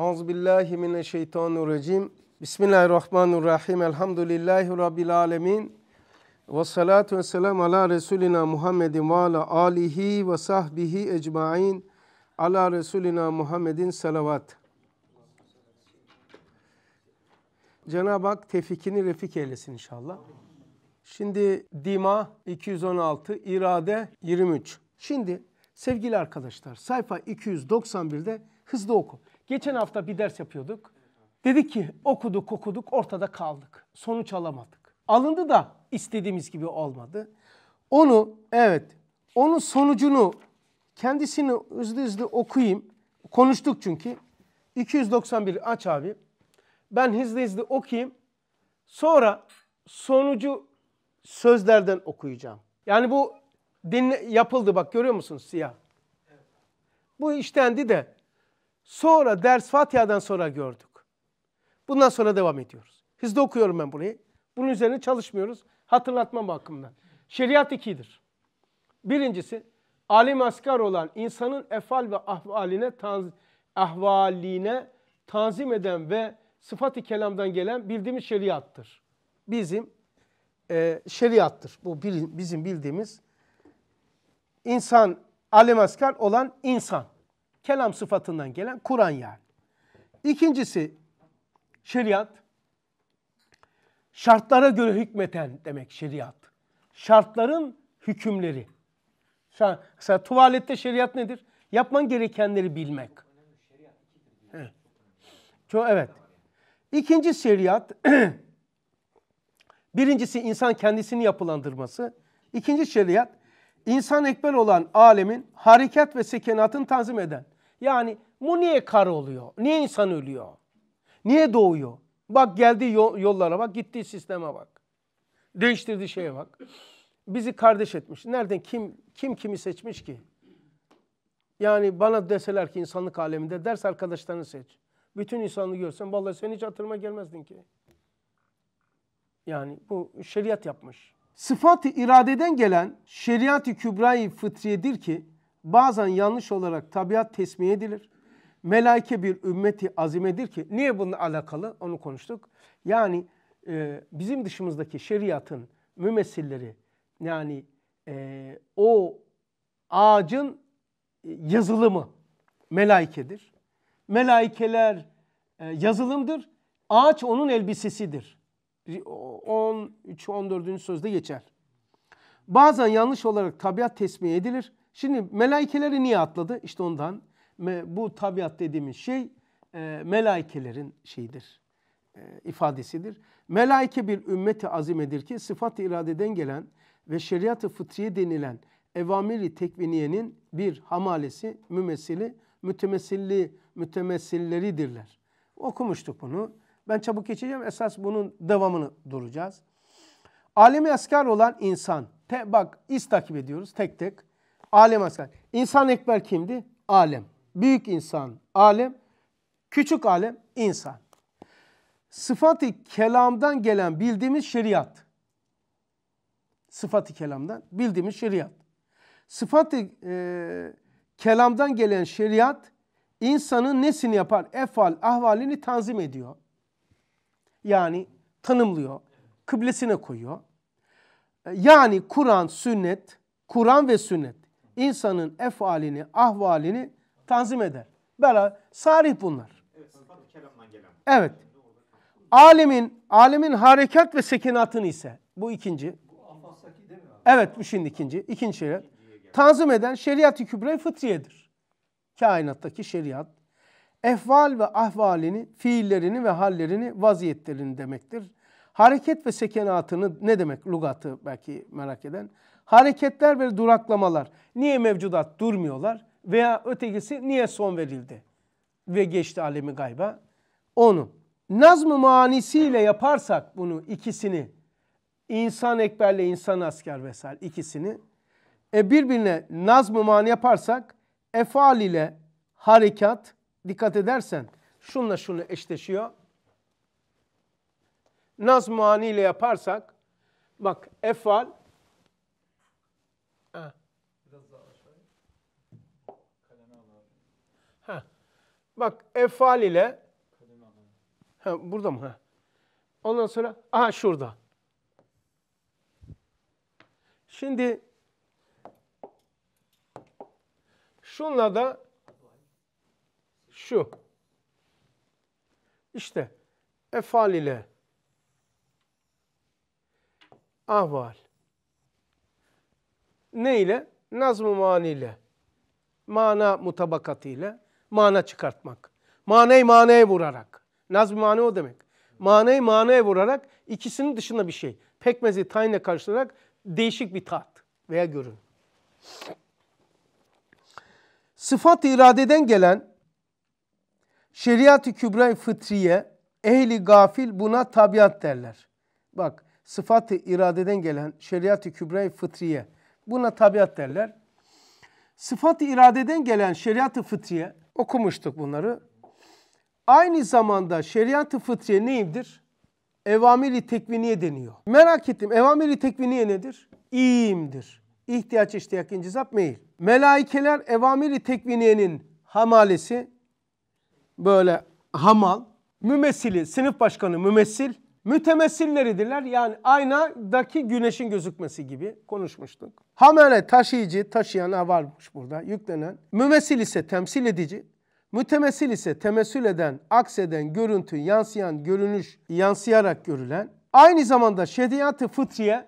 Euzubillahimineşşeytanirracim. Bismillahirrahmanirrahim. Elhamdülillahi Rabbil alemin. Ve salatu ve selam ala Resulina Muhammedin ve ala alihi ve sahbihi ecmain. Ala Resulina Muhammedin salavat. Cenab-ı Hak tevfikini refik eylesin inşallah. Şimdi dima 216, irade 23. Şimdi sevgili arkadaşlar sayfa 291'de hızlı oku. Geçen hafta bir ders yapıyorduk. Dedik ki okuduk okuduk ortada kaldık. Sonuç alamadık. Alındı da istediğimiz gibi olmadı. Onu evet onun sonucunu kendisini hızlı hızlı okuyayım. Konuştuk çünkü. 291 aç abi. Ben hızlı hızlı okuyayım. Sonra sonucu sözlerden okuyacağım. Yani bu dinle, yapıldı bak görüyor musunuz siyah. Bu işlendi de Sonra ders Fatiha'dan sonra gördük. Bundan sonra devam ediyoruz. Hızlı okuyorum ben burayı. Bunun üzerine çalışmıyoruz. Hatırlatmam hakkımdan. Şeriat ikidir. Birincisi alim askar olan insanın efal ve ahvaline tanz ahvaline tanzim eden ve sıfat-ı kelamdan gelen bildiğimiz şeriattır. Bizim e, şeriattır. Bu bizim bildiğimiz insan alim askar olan insan. Kelam sıfatından gelen Kur'an yani. İkincisi şeriat. Şartlara göre hükmeten demek şeriat. Şartların hükümleri. Şu an Mesela tuvalette şeriat nedir? Yapman gerekenleri bilmek. Çok evet. İkinci şeriat birincisi insan kendisini yapılandırması. İkinci şeriat insan ekber olan alemin hareket ve sekenatını tanzim eden. Yani bu niye kar oluyor? Niye insan ölüyor? Niye doğuyor? Bak geldiği yollara bak, gittiği sisteme bak. Değiştirdiği şeye bak. Bizi kardeş etmiş. Nereden kim kim kimi seçmiş ki? Yani bana deseler ki insanlık aleminde ders arkadaşlarını seç. Bütün insanlığı görsen vallahi sen hiç hatırıma gelmezdin ki. Yani bu şeriat yapmış. Sıfat-ı iradeden gelen şeriat-ı kübra-i fıtriyedir ki bazen yanlış olarak tabiat tesmiye edilir. Melaike bir ümmeti azimedir ki niye bununla alakalı onu konuştuk. Yani e, bizim dışımızdaki şeriatın mümessilleri yani e, o ağacın yazılımı melaikedir. Melaikeler e, yazılımdır. Ağaç onun elbisesidir. 13-14. sözde geçer. Bazen yanlış olarak tabiat tesmiye edilir. Şimdi melaikeleri niye atladı? İşte ondan bu tabiat dediğimiz şey e, melaikelerin şeyidir, e, ifadesidir. Melaike bir ümmeti azimedir ki sıfat-ı iradeden gelen ve şeriat-ı fıtriye denilen evamiri tekviniyenin bir hamalesi, mümessili, mütemessilli, mütemessilleridirler. Okumuştuk bunu. Ben çabuk geçeceğim. Esas bunun devamını duracağız. Alemi asker olan insan. Te, bak iz takip ediyoruz tek tek. Alem asker. İnsan ekber kimdi? Alem. Büyük insan alem. Küçük alem insan. Sıfat-ı kelamdan gelen bildiğimiz şeriat. Sıfat-ı kelamdan bildiğimiz şeriat. Sıfat-ı e, kelamdan gelen şeriat insanın nesini yapar? Efal, ahvalini tanzim ediyor. Yani tanımlıyor. Kıblesine koyuyor. E, yani Kur'an, sünnet, Kur'an ve sünnet insanın efalini, ahvalini tanzim eder. Beraber sarih bunlar. Evet. Alemin, alemin harekat ve sekinatını ise bu ikinci. Evet bu şimdi ikinci. İkinci şeriat. Tanzim eden şeriat-ı kübre fıtriyedir. Kainattaki şeriat Efval ve ahvalini, fiillerini ve hallerini, vaziyetlerini demektir. Hareket ve sekenatını ne demek lugatı belki merak eden. Hareketler ve duraklamalar. Niye mevcudat durmuyorlar? Veya ötekisi niye son verildi? Ve geçti alemi gayba. Onu. Nazm-ı manisiyle yaparsak bunu ikisini, insan ekberle insan asker vesaire ikisini, e birbirine nazm-ı mani yaparsak efal ile harekat, dikkat edersen şunla şunu eşleşiyor. Naz muani ile yaparsak bak efal ha. ha. Bak efal ile ha, burada mı? Ha. Ondan sonra aha şurada. Şimdi şunla da şu. İşte efal ile ahval. Ne ile? Nazm-ı mani ile. Mana mutabakatı ile. Mana çıkartmak. Manayı manaya vurarak. Nazm-ı mani o demek. Manayı manaya vurarak ikisinin dışında bir şey. Pekmezi tayinle karşılayarak değişik bir tat veya görün. Sıfat iradeden gelen Şeriat-ı kübra fıtriye, ehli gafil buna tabiat derler. Bak sıfatı iradeden gelen şeriat-ı kübra fıtriye buna tabiat derler. Sıfat-ı iradeden gelen şeriat-ı fıtriye okumuştuk bunları. Aynı zamanda şeriat-ı fıtriye neyimdir? Evamili tekviniye deniyor. Merak ettim evamili tekviniye nedir? İyiyimdir. İhtiyaç, iştiyak, incizap, meyil. Melaikeler evamili tekviniyenin hamalesi, böyle hamal, mümesili, sınıf başkanı mümessil, mütemessilleridirler. Yani aynadaki güneşin gözükmesi gibi konuşmuştuk. Hamele taşıyıcı, taşıyan varmış burada yüklenen. Mümessil ise temsil edici. Mütemessil ise temessül eden, akseden, görüntü, yansıyan, görünüş, yansıyarak görülen. Aynı zamanda şediyatı fıtriye,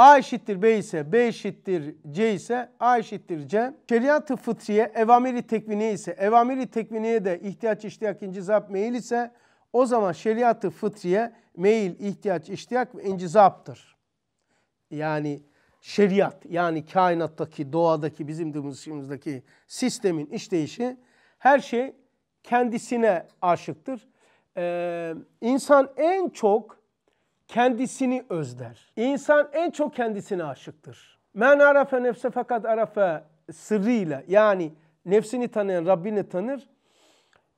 A eşittir B ise, B eşittir C ise, A eşittir C. Şeriat-ı fıtriye, evamiri tekviniye ise, evamiri tekviniye de ihtiyaç, iştiyak, incizap, meyil ise o zaman şeriat-ı fıtriye meyil, ihtiyaç, iştiyak ve incizaptır. Yani şeriat, yani kainattaki, doğadaki, bizim dışımızdaki sistemin işleyişi her şey kendisine aşıktır. Ee, insan en çok kendisini özler. İnsan en çok kendisine aşıktır. Men arafe nefse fakat arafe sırrıyla yani nefsini tanıyan Rabbini tanır.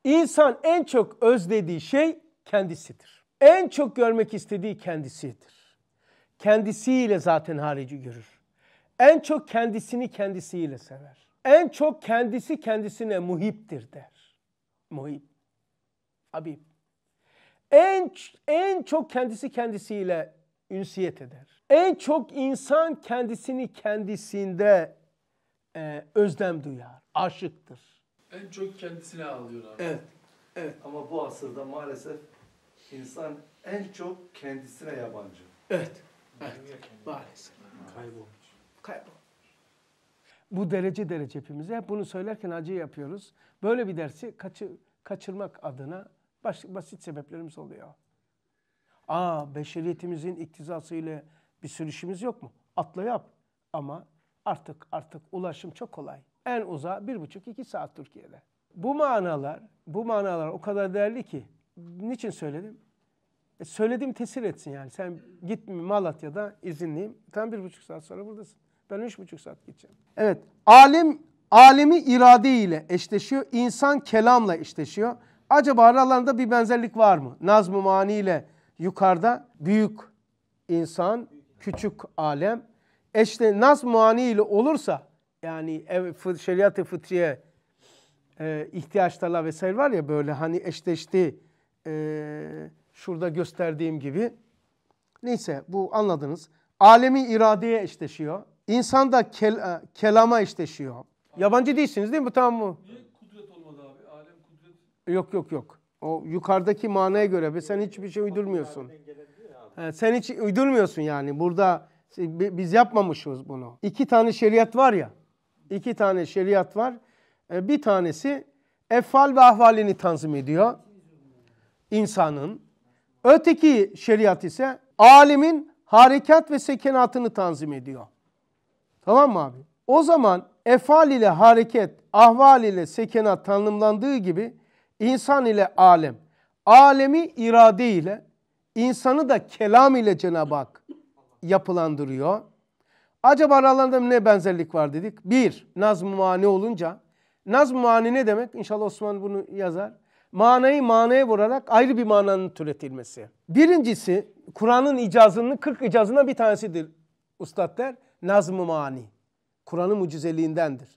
İnsan en çok özlediği şey kendisidir. En çok görmek istediği kendisidir. Kendisiyle zaten harici görür. En çok kendisini kendisiyle sever. En çok kendisi kendisine muhiptir der. Muhip. Habib. En, en çok kendisi kendisiyle ünsiyet eder. En çok insan kendisini kendisinde e, özlem duyar, aşıktır. En çok kendisine ağlıyor abi. Evet. Evet. Ama bu asırda maalesef insan en çok kendisine yabancı. Evet. Evet. Maalesef. Kaybolmuş. Kaybolmuş. Bu derece derece hepimize. Hep bunu söylerken acı yapıyoruz. Böyle bir dersi kaçı, kaçırmak adına Baş, basit sebeplerimiz oluyor. Aa beşeriyetimizin iktizası bir sürüşümüz yok mu? Atla yap. Ama artık artık ulaşım çok kolay. En uzağa bir buçuk iki saat Türkiye'de. Bu manalar, bu manalar o kadar değerli ki. Niçin söyledim? E, söylediğim tesir etsin yani. Sen git Malatya'da izinliyim. Tam bir buçuk saat sonra buradasın. Ben üç buçuk saat gideceğim. Evet. Alim, alemi irade ile eşleşiyor. insan kelamla eşleşiyor. Acaba aralarında bir benzerlik var mı? Nazm-ı Mani ile yukarıda büyük insan, küçük alem. E işte nazm mani ile olursa yani şeriat-ı fıtriye e, ihtiyaçlarla vesaire var ya böyle hani eşleşti e, şurada gösterdiğim gibi. Neyse bu anladınız. Alemi iradeye eşleşiyor. İnsan da kel, e, kelama eşleşiyor. Yabancı değilsiniz değil mi? Tamam mı? Yok yok yok. O yukarıdaki manaya göre ve sen hiçbir şey uydurmuyorsun. sen hiç uydurmuyorsun yani. Burada biz yapmamışız bunu. İki tane şeriat var ya. İki tane şeriat var. E, bir tanesi efal ve ahvalini tanzim ediyor. insanın. Öteki şeriat ise alimin harekat ve sekenatını tanzim ediyor. Tamam mı abi? O zaman efal ile hareket, ahval ile sekenat tanımlandığı gibi İnsan ile alem. Alemi irade ile, insanı da kelam ile Cenab-ı Hak yapılandırıyor. Acaba aralarında ne benzerlik var dedik? Bir, nazm mani olunca. Nazm mani ne demek? İnşallah Osman bunu yazar. Manayı manaya vurarak ayrı bir mananın türetilmesi. Birincisi Kur'an'ın icazının 40 icazına bir tanesidir. Ustad der nazm mani. Kur'an'ın mucizeliğindendir.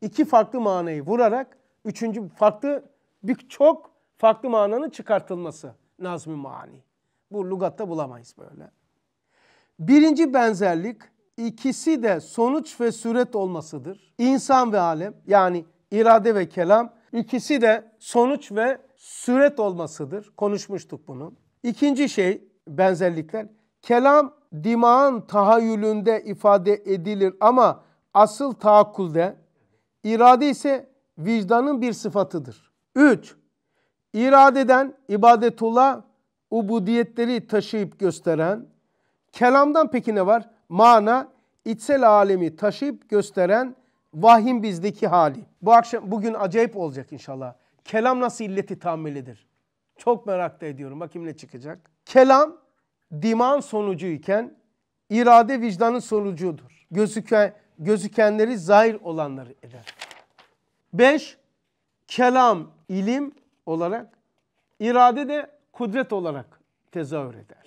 İki farklı manayı vurarak üçüncü farklı birçok farklı mananın çıkartılması nazmi mani. Bu lugatta bulamayız böyle. Birinci benzerlik ikisi de sonuç ve suret olmasıdır. İnsan ve alem yani irade ve kelam ikisi de sonuç ve suret olmasıdır. Konuşmuştuk bunu. İkinci şey benzerlikler. Kelam dimağın tahayyülünde ifade edilir ama asıl taakkulde irade ise vicdanın bir sıfatıdır. 3. İradeden ibadetullah ubudiyetleri taşıyıp gösteren, kelamdan peki ne var? Mana, içsel alemi taşıyıp gösteren vahim bizdeki hali. Bu akşam, bugün acayip olacak inşallah. Kelam nasıl illeti tahammülidir? Çok merak da ediyorum. Bakayım ne çıkacak. Kelam diman sonucu iken irade vicdanın sonucudur. Gözüken, gözükenleri zahir olanları eder. 5. Kelam ilim olarak, irade de kudret olarak tezahür eder.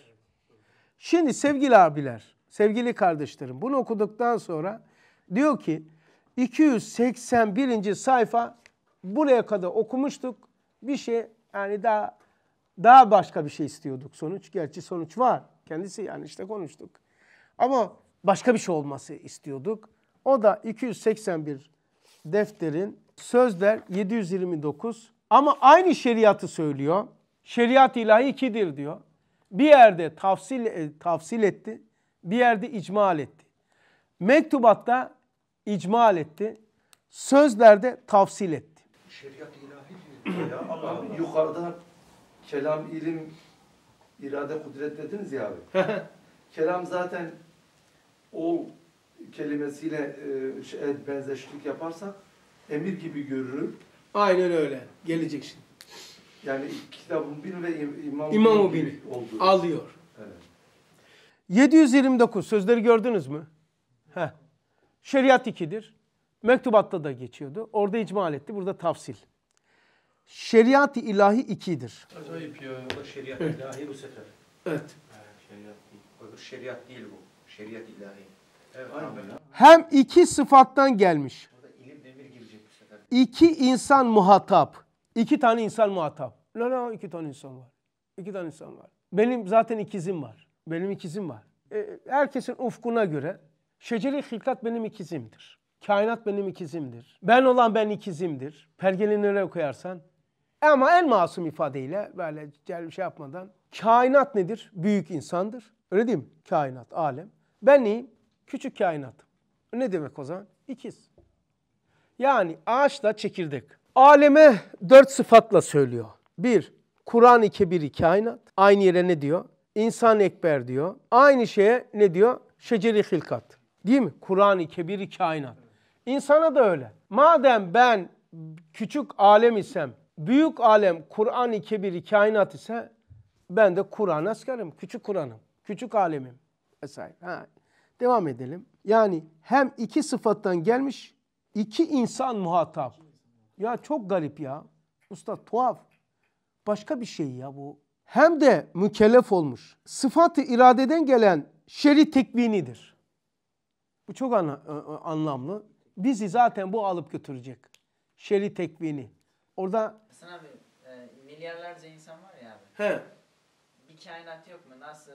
Şimdi sevgili abiler, sevgili kardeşlerim bunu okuduktan sonra diyor ki 281. sayfa buraya kadar okumuştuk. Bir şey yani daha daha başka bir şey istiyorduk sonuç. Gerçi sonuç var. Kendisi yani işte konuştuk. Ama başka bir şey olması istiyorduk. O da 281 defterin Sözler 729 ama aynı şeriatı söylüyor. Şeriat ilahi ikidir diyor. Bir yerde tafsil, e, tafsil etti, bir yerde icmal etti. Mektubatta icmal etti, sözlerde tafsil etti. Şeriat ilahi diyor ya Allah yukarıda kelam, ilim, irade, kudret dediniz ya abi. kelam zaten o kelimesiyle e, benzeşlik yaparsak emir gibi görürüm. Aynen öyle. Gelecek şimdi. Yani kitabın bin ve imam İmam bin oldu. alıyor. Evet. 729 sözleri gördünüz mü? Heh. Şeriat 2'dir. Mektubatta da geçiyordu. Orada icmal etti. Burada tafsil. Şeriat-ı ilahi 2'dir. Acayip ya. Şeriat evet. ilahi bu sefer. Evet. Şeriat değil. bu. Şeriat ilahi. Evet, Hem iki sıfattan gelmiş iki insan muhatap. İki tane insan muhatap. La la iki tane insan var. İki tane insan var. Benim zaten ikizim var. Benim ikizim var. E, herkesin ufkuna göre şeceri hilkat benim ikizimdir. Kainat benim ikizimdir. Ben olan ben ikizimdir. Pergeli nereye koyarsan. Ama en masum ifadeyle böyle şey yapmadan. Kainat nedir? Büyük insandır. Öyle değil mi? Kainat, alem. Ben neyim? Küçük kainat. Ne demek o zaman? İkiz. Yani ağaçla çekirdek. Aleme dört sıfatla söylüyor. Bir, kuran iki bir iki aynat. Aynı yere ne diyor? İnsan ekber diyor. Aynı şeye ne diyor? Şeceri hilkat. Değil mi? kuran iki bir iki aynat. İnsana da öyle. Madem ben küçük alem isem, büyük alem kuran iki bir iki aynat ise ben de Kur'an askerim, Küçük Kur'an'ım. Küçük alemim. Vesaire. Ha. Devam edelim. Yani hem iki sıfattan gelmiş İki insan muhatap. Ya çok garip ya. Usta tuhaf. Başka bir şey ya bu. Hem de mükellef olmuş. Sıfatı iradeden gelen şeri tekvinidir. Bu çok an e, e, anlamlı. Bizi zaten bu alıp götürecek. Şeri tekvini. Orada... Hasan abi e, milyarlarca insan var ya abi. He. Bir kainat yok mu? Nasıl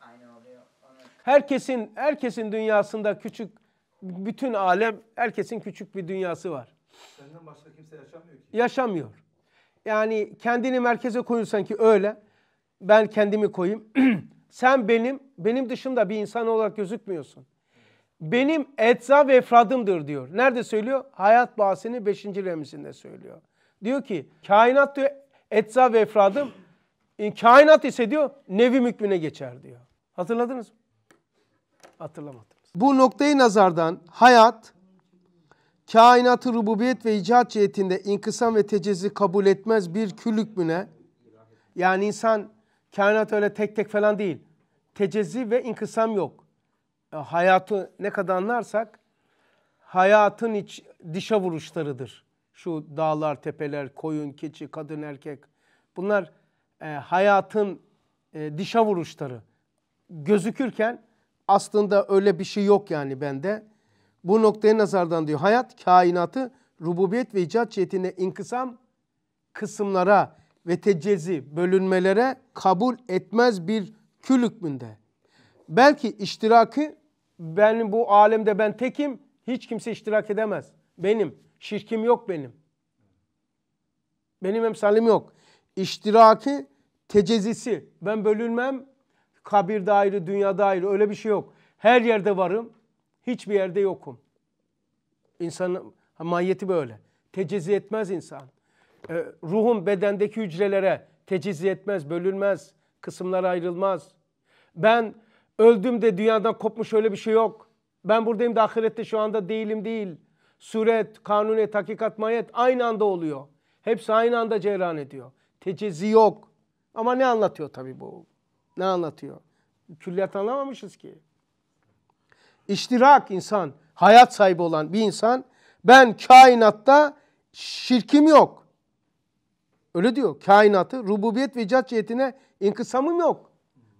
aynı oluyor? Onu... Herkesin herkesin dünyasında küçük bütün alem herkesin küçük bir dünyası var. Senden başka kimse yaşamıyor ki. Yaşamıyor. Yani kendini merkeze koyursan ki öyle. Ben kendimi koyayım. Sen benim, benim dışında bir insan olarak gözükmüyorsun. Benim etza ve efradımdır diyor. Nerede söylüyor? Hayat bahsinin 5. remzinde söylüyor. Diyor ki kainat diyor etza ve efradım. E, kainat ise diyor nevi mükmüne geçer diyor. Hatırladınız mı? Hatırlamadım. Bu noktayı nazardan hayat, kainatı rububiyet ve icat cihetinde inkısam ve tecezi kabul etmez bir kül hükmüne, yani insan kainat öyle tek tek falan değil, tecezi ve inkısam yok. E, hayatı ne kadar anlarsak, hayatın iç, dişe vuruşlarıdır. Şu dağlar, tepeler, koyun, keçi, kadın, erkek. Bunlar e, hayatın e, dişe vuruşları. Gözükürken aslında öyle bir şey yok yani bende. Bu noktaya nazardan diyor hayat kainatı rububiyet ve icat cihetine inkısam kısımlara ve tecezi bölünmelere kabul etmez bir kül hükmünde. Belki iştirakı ben bu alemde ben tekim hiç kimse iştirak edemez. Benim şirkim yok benim. Benim emsalim yok. İştirakı tecezisi ben bölünmem Kabirde ayrı, dünyada ayrı. Öyle bir şey yok. Her yerde varım. Hiçbir yerde yokum. İnsanın manyeti böyle. Tecizi etmez insan. E, ruhun bedendeki hücrelere tecizi etmez, bölünmez. Kısımlara ayrılmaz. Ben öldüm de dünyadan kopmuş öyle bir şey yok. Ben buradayım da ahirette şu anda değilim değil. Suret, kanuniyet, hakikat, mahiyet aynı anda oluyor. Hepsi aynı anda cereyan ediyor. Tecezi yok. Ama ne anlatıyor tabii bu? Ne anlatıyor? Külliyat anlamamışız ki. İştirak insan, hayat sahibi olan bir insan ben kainatta şirkim yok. Öyle diyor. Kainatı rububiyet ve cihetine inkısamım yok.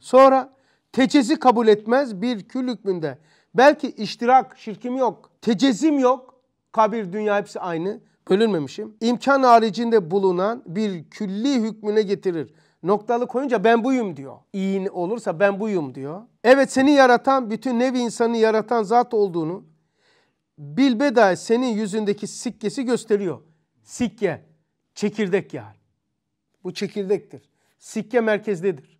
Sonra tecezi kabul etmez bir kül hükmünde. Belki iştirak, şirkim yok. Tecezim yok. Kabir, dünya hepsi aynı. Bölünmemişim. İmkan haricinde bulunan bir külli hükmüne getirir. Noktalı koyunca ben buyum diyor. İyin olursa ben buyum diyor. Evet seni yaratan, bütün nevi insanı yaratan zat olduğunu bilbeda senin yüzündeki sikkesi gösteriyor. Sikke, çekirdek yani. Bu çekirdektir. Sikke merkezdedir.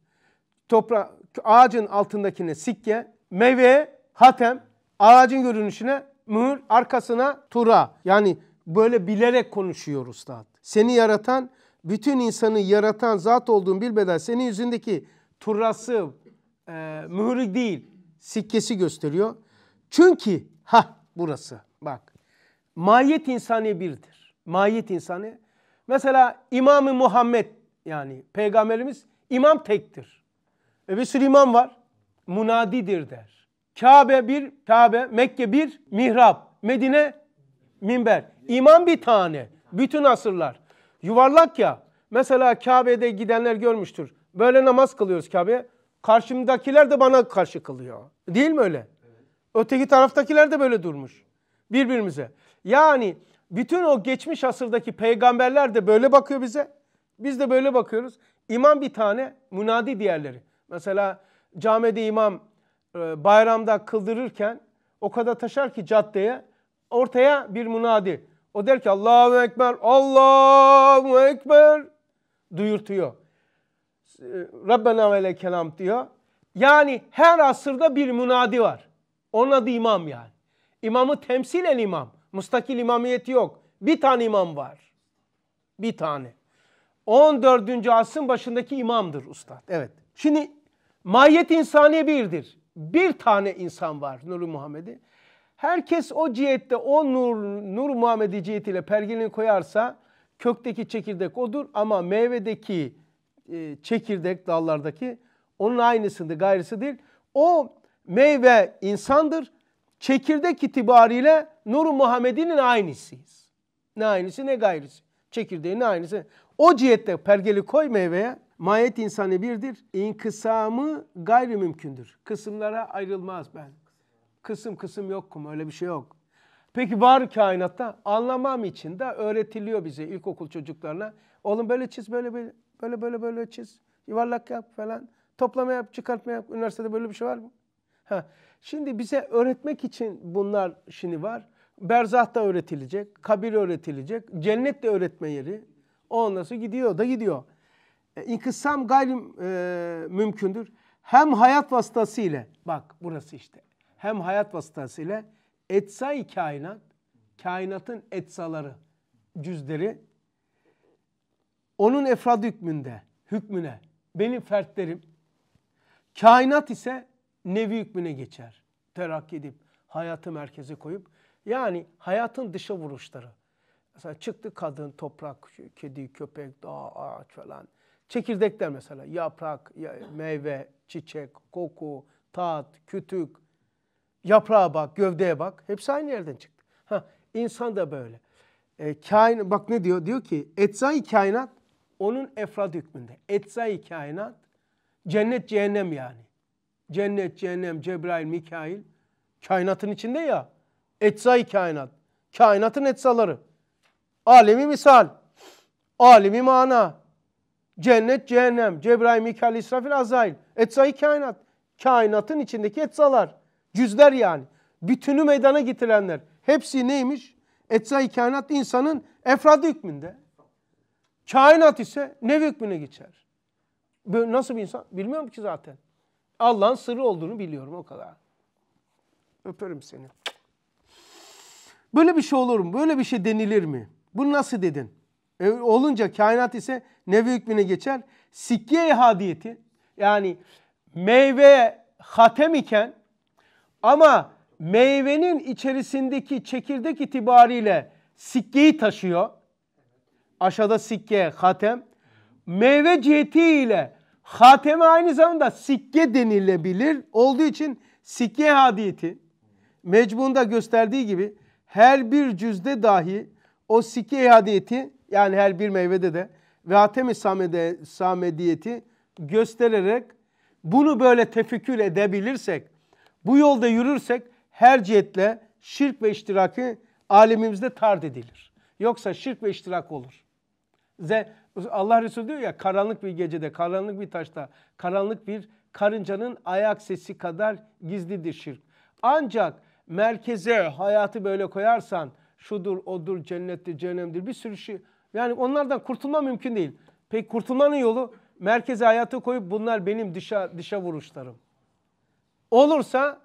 Topra ağacın altındakine sikke, meyve hatem, ağacın görünüşüne mühür, arkasına tura. Yani böyle bilerek konuşuyor ustad. Seni yaratan bütün insanı yaratan zat olduğunu bilmeden senin yüzündeki turası, e, mührü değil sikkesi gösteriyor. Çünkü ha burası bak mahiyet insani birdir. Mahiyet insani. Mesela İmam-ı Muhammed yani peygamberimiz imam tektir. E bir sürü imam var. Munadidir der. Kabe bir, Kabe, Mekke bir, mihrap, Medine minber. İmam bir tane. Bütün asırlar yuvarlak ya. Mesela Kabe'de gidenler görmüştür. Böyle namaz kılıyoruz Kabe'ye. Karşımdakiler de bana karşı kılıyor. Değil mi öyle? Evet. Öteki taraftakiler de böyle durmuş. Birbirimize. Yani bütün o geçmiş asırdaki peygamberler de böyle bakıyor bize. Biz de böyle bakıyoruz. İmam bir tane, münadi diğerleri. Mesela camide imam e, bayramda kıldırırken o kadar taşar ki caddeye ortaya bir münadi. O der ki Allahu Ekber, Allahu Ekber duyurtuyor. Rabbena ve lekelam diyor. Yani her asırda bir münadi var. Onun adı imam yani. İmamı temsilen imam. Mustakil imamiyeti yok. Bir tane imam var. Bir tane. 14. asrın başındaki imamdır ustad. Evet. Şimdi mahiyet insani birdir. Bir tane insan var Nuri Muhammed'i. Herkes o cihette o nur, nur Muhammedi cihetiyle pergelini koyarsa kökteki çekirdek odur ama meyvedeki e, çekirdek dallardaki onun aynısındır gayrısı değil. O meyve insandır. Çekirdek itibariyle nur Muhammedi'nin aynısıyız. Ne aynısı ne gayrısı. Çekirdeğin aynısı. O cihette pergeli koy meyveye mayet insanı birdir. İnkısamı gayri mümkündür. Kısımlara ayrılmaz ben. Kısım kısım yok yokum öyle bir şey yok. Peki var kainatta anlamam için de öğretiliyor bize ilkokul çocuklarına. Oğlum böyle çiz böyle böyle böyle böyle, böyle çiz. Yuvarlak yap falan. Toplama yap, çıkartma yap. Üniversitede böyle bir şey var mı? Ha. Şimdi bize öğretmek için bunlar şimdi var. Berzah da öğretilecek, kabir öğretilecek, cennet de öğretme yeri. O nasıl gidiyor da gidiyor. E, inkısam inkısam e, mümkündür. Hem hayat vasıtasıyla, bak burası işte hem hayat vasıtasıyla etsay kainat, kainatın etsaları, cüzleri onun efrad hükmünde, hükmüne benim fertlerim. Kainat ise nevi hükmüne geçer. terak edip hayatı merkeze koyup yani hayatın dışa vuruşları. Mesela çıktı kadın, toprak, kedi, köpek, dağ, ağaç falan. Çekirdekler mesela yaprak, meyve, çiçek, koku, tat, kütük, Yaprağa bak, gövdeye bak. Hepsi aynı yerden çıktı. Ha, insan da böyle. E, kain, bak ne diyor? Diyor ki eczai kainat onun efrad hükmünde. Eczai kainat cennet cehennem yani. Cennet, cehennem, Cebrail, Mikail kainatın içinde ya. Eczai kainat. Kainatın etsaları. Alemi misal. Alemi mana. Cennet, cehennem, Cebrail, Mikail, İsrafil, Azail. Etsai kainat. Kainatın içindeki etsalar. Cüzler yani. Bütünü meydana getirenler. Hepsi neymiş? Etsai kainat insanın efradı hükmünde. Kainat ise ne hükmüne geçer. Böyle nasıl bir insan? Bilmiyorum ki zaten. Allah'ın sırrı olduğunu biliyorum o kadar. Öpürüm seni. Böyle bir şey olur mu? Böyle bir şey denilir mi? Bu nasıl dedin? E, olunca kainat ise nevi hükmüne geçer. Sikkiye hadiyeti yani meyve hatem iken ama meyvenin içerisindeki çekirdek itibariyle sikkeyi taşıyor. Aşağıda sikke, hatem. Meyve cihetiyle hateme aynı zamanda sikke denilebilir. Olduğu için sikke hadiyeti Mecbunda gösterdiği gibi her bir cüzde dahi o sikke hadiyeti yani her bir meyvede de ve hatemi samede, samediyeti göstererek bunu böyle tefekkür edebilirsek bu yolda yürürsek her cihetle şirk ve iştiraki alemimizde tard edilir. Yoksa şirk ve iştirak olur. Allah Resulü diyor ya karanlık bir gecede, karanlık bir taşta, karanlık bir karıncanın ayak sesi kadar gizlidir şirk. Ancak merkeze hayatı böyle koyarsan şudur, odur, cennettir, cehennemdir bir sürü şey. Yani onlardan kurtulma mümkün değil. Peki kurtulmanın yolu merkeze hayatı koyup bunlar benim dışa, dışa vuruşlarım olursa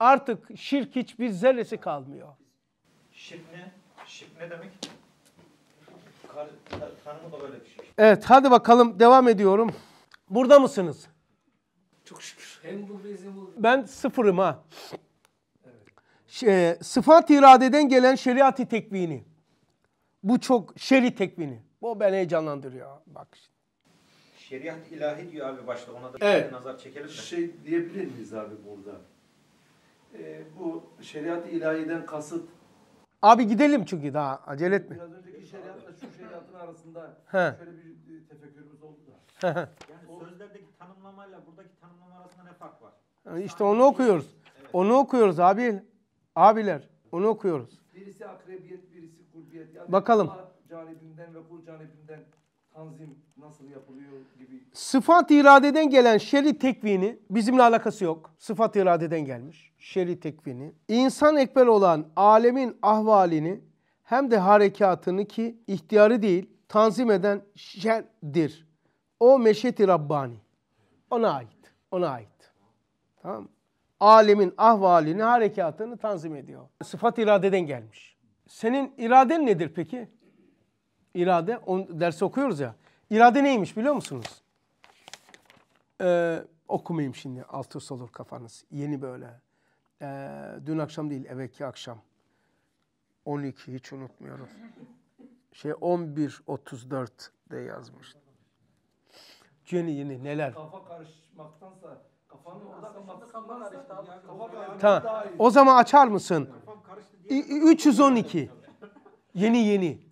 artık şirk hiçbir zerresi kalmıyor. Şirk ne? Şirk ne demek? Tanımı da böyle bir şey. Evet hadi bakalım devam ediyorum. Burada mısınız? Çok şükür. Hem buradayız hem buradayız. Ben sıfırım ha. Evet. Şey, sıfat iradeden gelen şeriatı tekvini. Bu çok şeri tekvini. Bu beni heyecanlandırıyor. Bak işte. Şeriat ilahi diyor abi başta ona da evet. nazar çekelim de. Şey diyebilir miyiz abi burada? Ee, bu şeriat ilahiden kasıt. Abi gidelim çünkü daha acele etme. Biraz önceki şeriatla şu şeriatın arasında şöyle bir e, tefekkürümüz oldu da. yani sözlerdeki tanımlamayla buradaki tanımlama arasında ne fark var? İşte onu okuyoruz. Evet. Onu okuyoruz abi. Abiler onu okuyoruz. Birisi akrebiyet, birisi kurbiyet. Yani Bakalım. Canibinden ve bu canibinden tanzim nasıl yapılıyor gibi. Sıfat iradeden gelen şer'i tekvini bizimle alakası yok. Sıfat iradeden gelmiş. Şer'i tekvini. İnsan ekber olan alemin ahvalini hem de harekatını ki ihtiyarı değil tanzim eden şer'dir. O meşeti Rabbani. Ona ait. Ona ait. Tamam Alemin ahvalini, harekatını tanzim ediyor. Sıfat iradeden gelmiş. Senin iraden nedir peki? İrade, on, ders okuyoruz ya. İrade neymiş biliyor musunuz? Ee, okumayayım şimdi altı üst olur kafanız. Yeni böyle. Ee, dün akşam değil evvelki akşam. 12 hiç unutmuyorum. Şey de yazmış. Yeni yeni neler. Kafa karışmaktansa tamam. O zaman açar mısın? 312. yeni yeni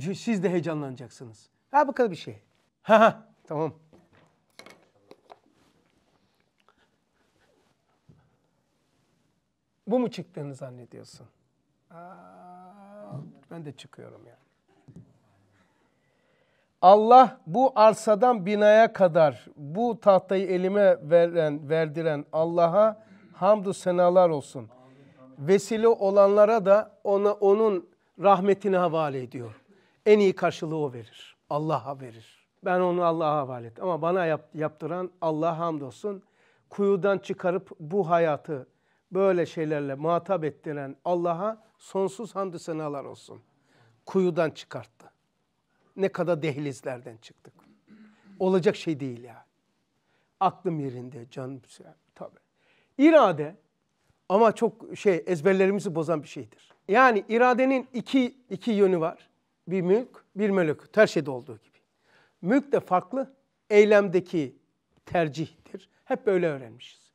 siz de heyecanlanacaksınız. Ha bakalım bir şey. Ha ha tamam. Bu mu çıktığını zannediyorsun? Aa, ben de çıkıyorum yani. Allah bu arsadan binaya kadar bu tahtayı elime veren, verdiren Allah'a hamdü senalar olsun. Vesile olanlara da ona onun rahmetini havale ediyor en iyi karşılığı o verir. Allah'a verir. Ben onu Allah'a havale Ama bana yap, yaptıran Allah'a hamdolsun. Kuyudan çıkarıp bu hayatı böyle şeylerle muhatap ettiren Allah'a sonsuz hamdü senalar olsun. Kuyudan çıkarttı. Ne kadar dehlizlerden çıktık. Olacak şey değil ya. Aklım yerinde, canım güzel. Tabii. İrade ama çok şey ezberlerimizi bozan bir şeydir. Yani iradenin iki, iki yönü var bir mülk, bir melekut. Her şeyde olduğu gibi. Mülk de farklı, eylemdeki tercihtir. Hep böyle öğrenmişiz.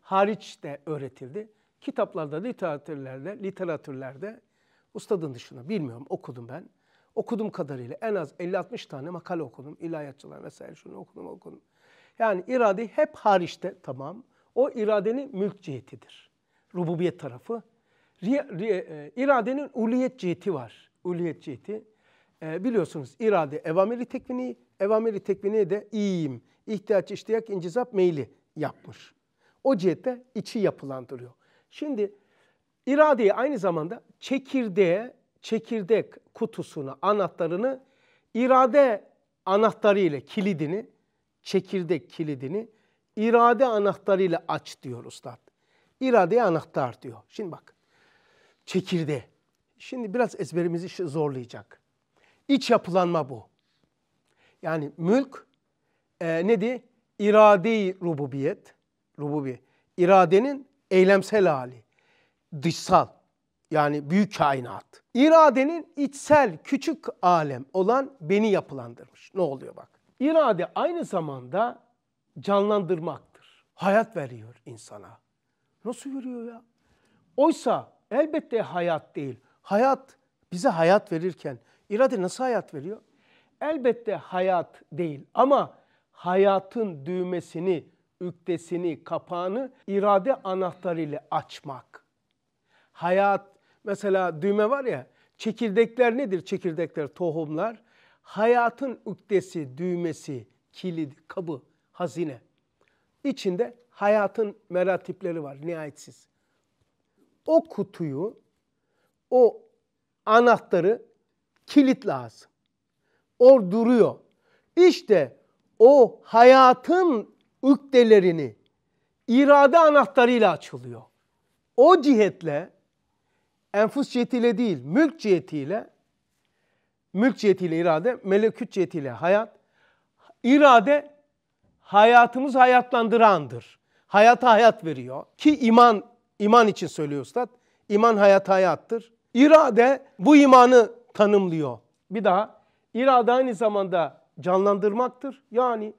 Hariç de öğretildi. Kitaplarda, literatürlerde, literatürlerde ustadın dışında bilmiyorum okudum ben. Okudum kadarıyla en az 50-60 tane makale okudum. İlahiyatçılar vesaire şunu okudum okudum. Yani irade hep hariçte tamam. O iradenin mülk cihetidir. Rububiyet tarafı. Ri, ri, e, iradenin uliyet ciheti var uliyetçiydi. E, ee, biliyorsunuz irade evamiri tekvini, evamiri tekvini de iyiyim, ihtiyaç, iştiyak, incizap, meyli yapmış. O cihette içi yapılandırıyor. Şimdi iradeyi aynı zamanda çekirdeğe, çekirdek kutusunu anahtarını irade anahtarı ile kilidini, çekirdek kilidini irade anahtarı ile aç diyor ustad. İradeye anahtar diyor. Şimdi bak çekirdeğe. Şimdi biraz ezberimizi zorlayacak. İç yapılanma bu. Yani mülk e, nedir? İrade-i rububiyet. Rububi. İradenin eylemsel hali. Dışsal. Yani büyük kainat. İradenin içsel küçük alem olan beni yapılandırmış. Ne oluyor bak. İrade aynı zamanda canlandırmaktır. Hayat veriyor insana. Nasıl yürüyor ya? Oysa elbette hayat değil. Hayat bize hayat verirken irade nasıl hayat veriyor? Elbette hayat değil ama hayatın düğmesini, üktesini, kapağını irade anahtarıyla açmak. Hayat mesela düğme var ya çekirdekler nedir? Çekirdekler tohumlar. Hayatın üktesi, düğmesi, kilidi, kabı, hazine. İçinde hayatın meratipleri var nihayetsiz. O kutuyu o anahtarı kilit lazım. O duruyor. İşte o hayatın üktelerini irade anahtarıyla açılıyor. O cihetle enfus cihetiyle değil, mülk cihetiyle mülk cihetiyle irade, meleküt cihetiyle hayat. İrade hayatımız hayatlandırandır. Hayata hayat veriyor. Ki iman, iman için söylüyor üstad. İman hayat hayattır. İrade bu imanı tanımlıyor. Bir daha irade aynı zamanda canlandırmaktır. Yani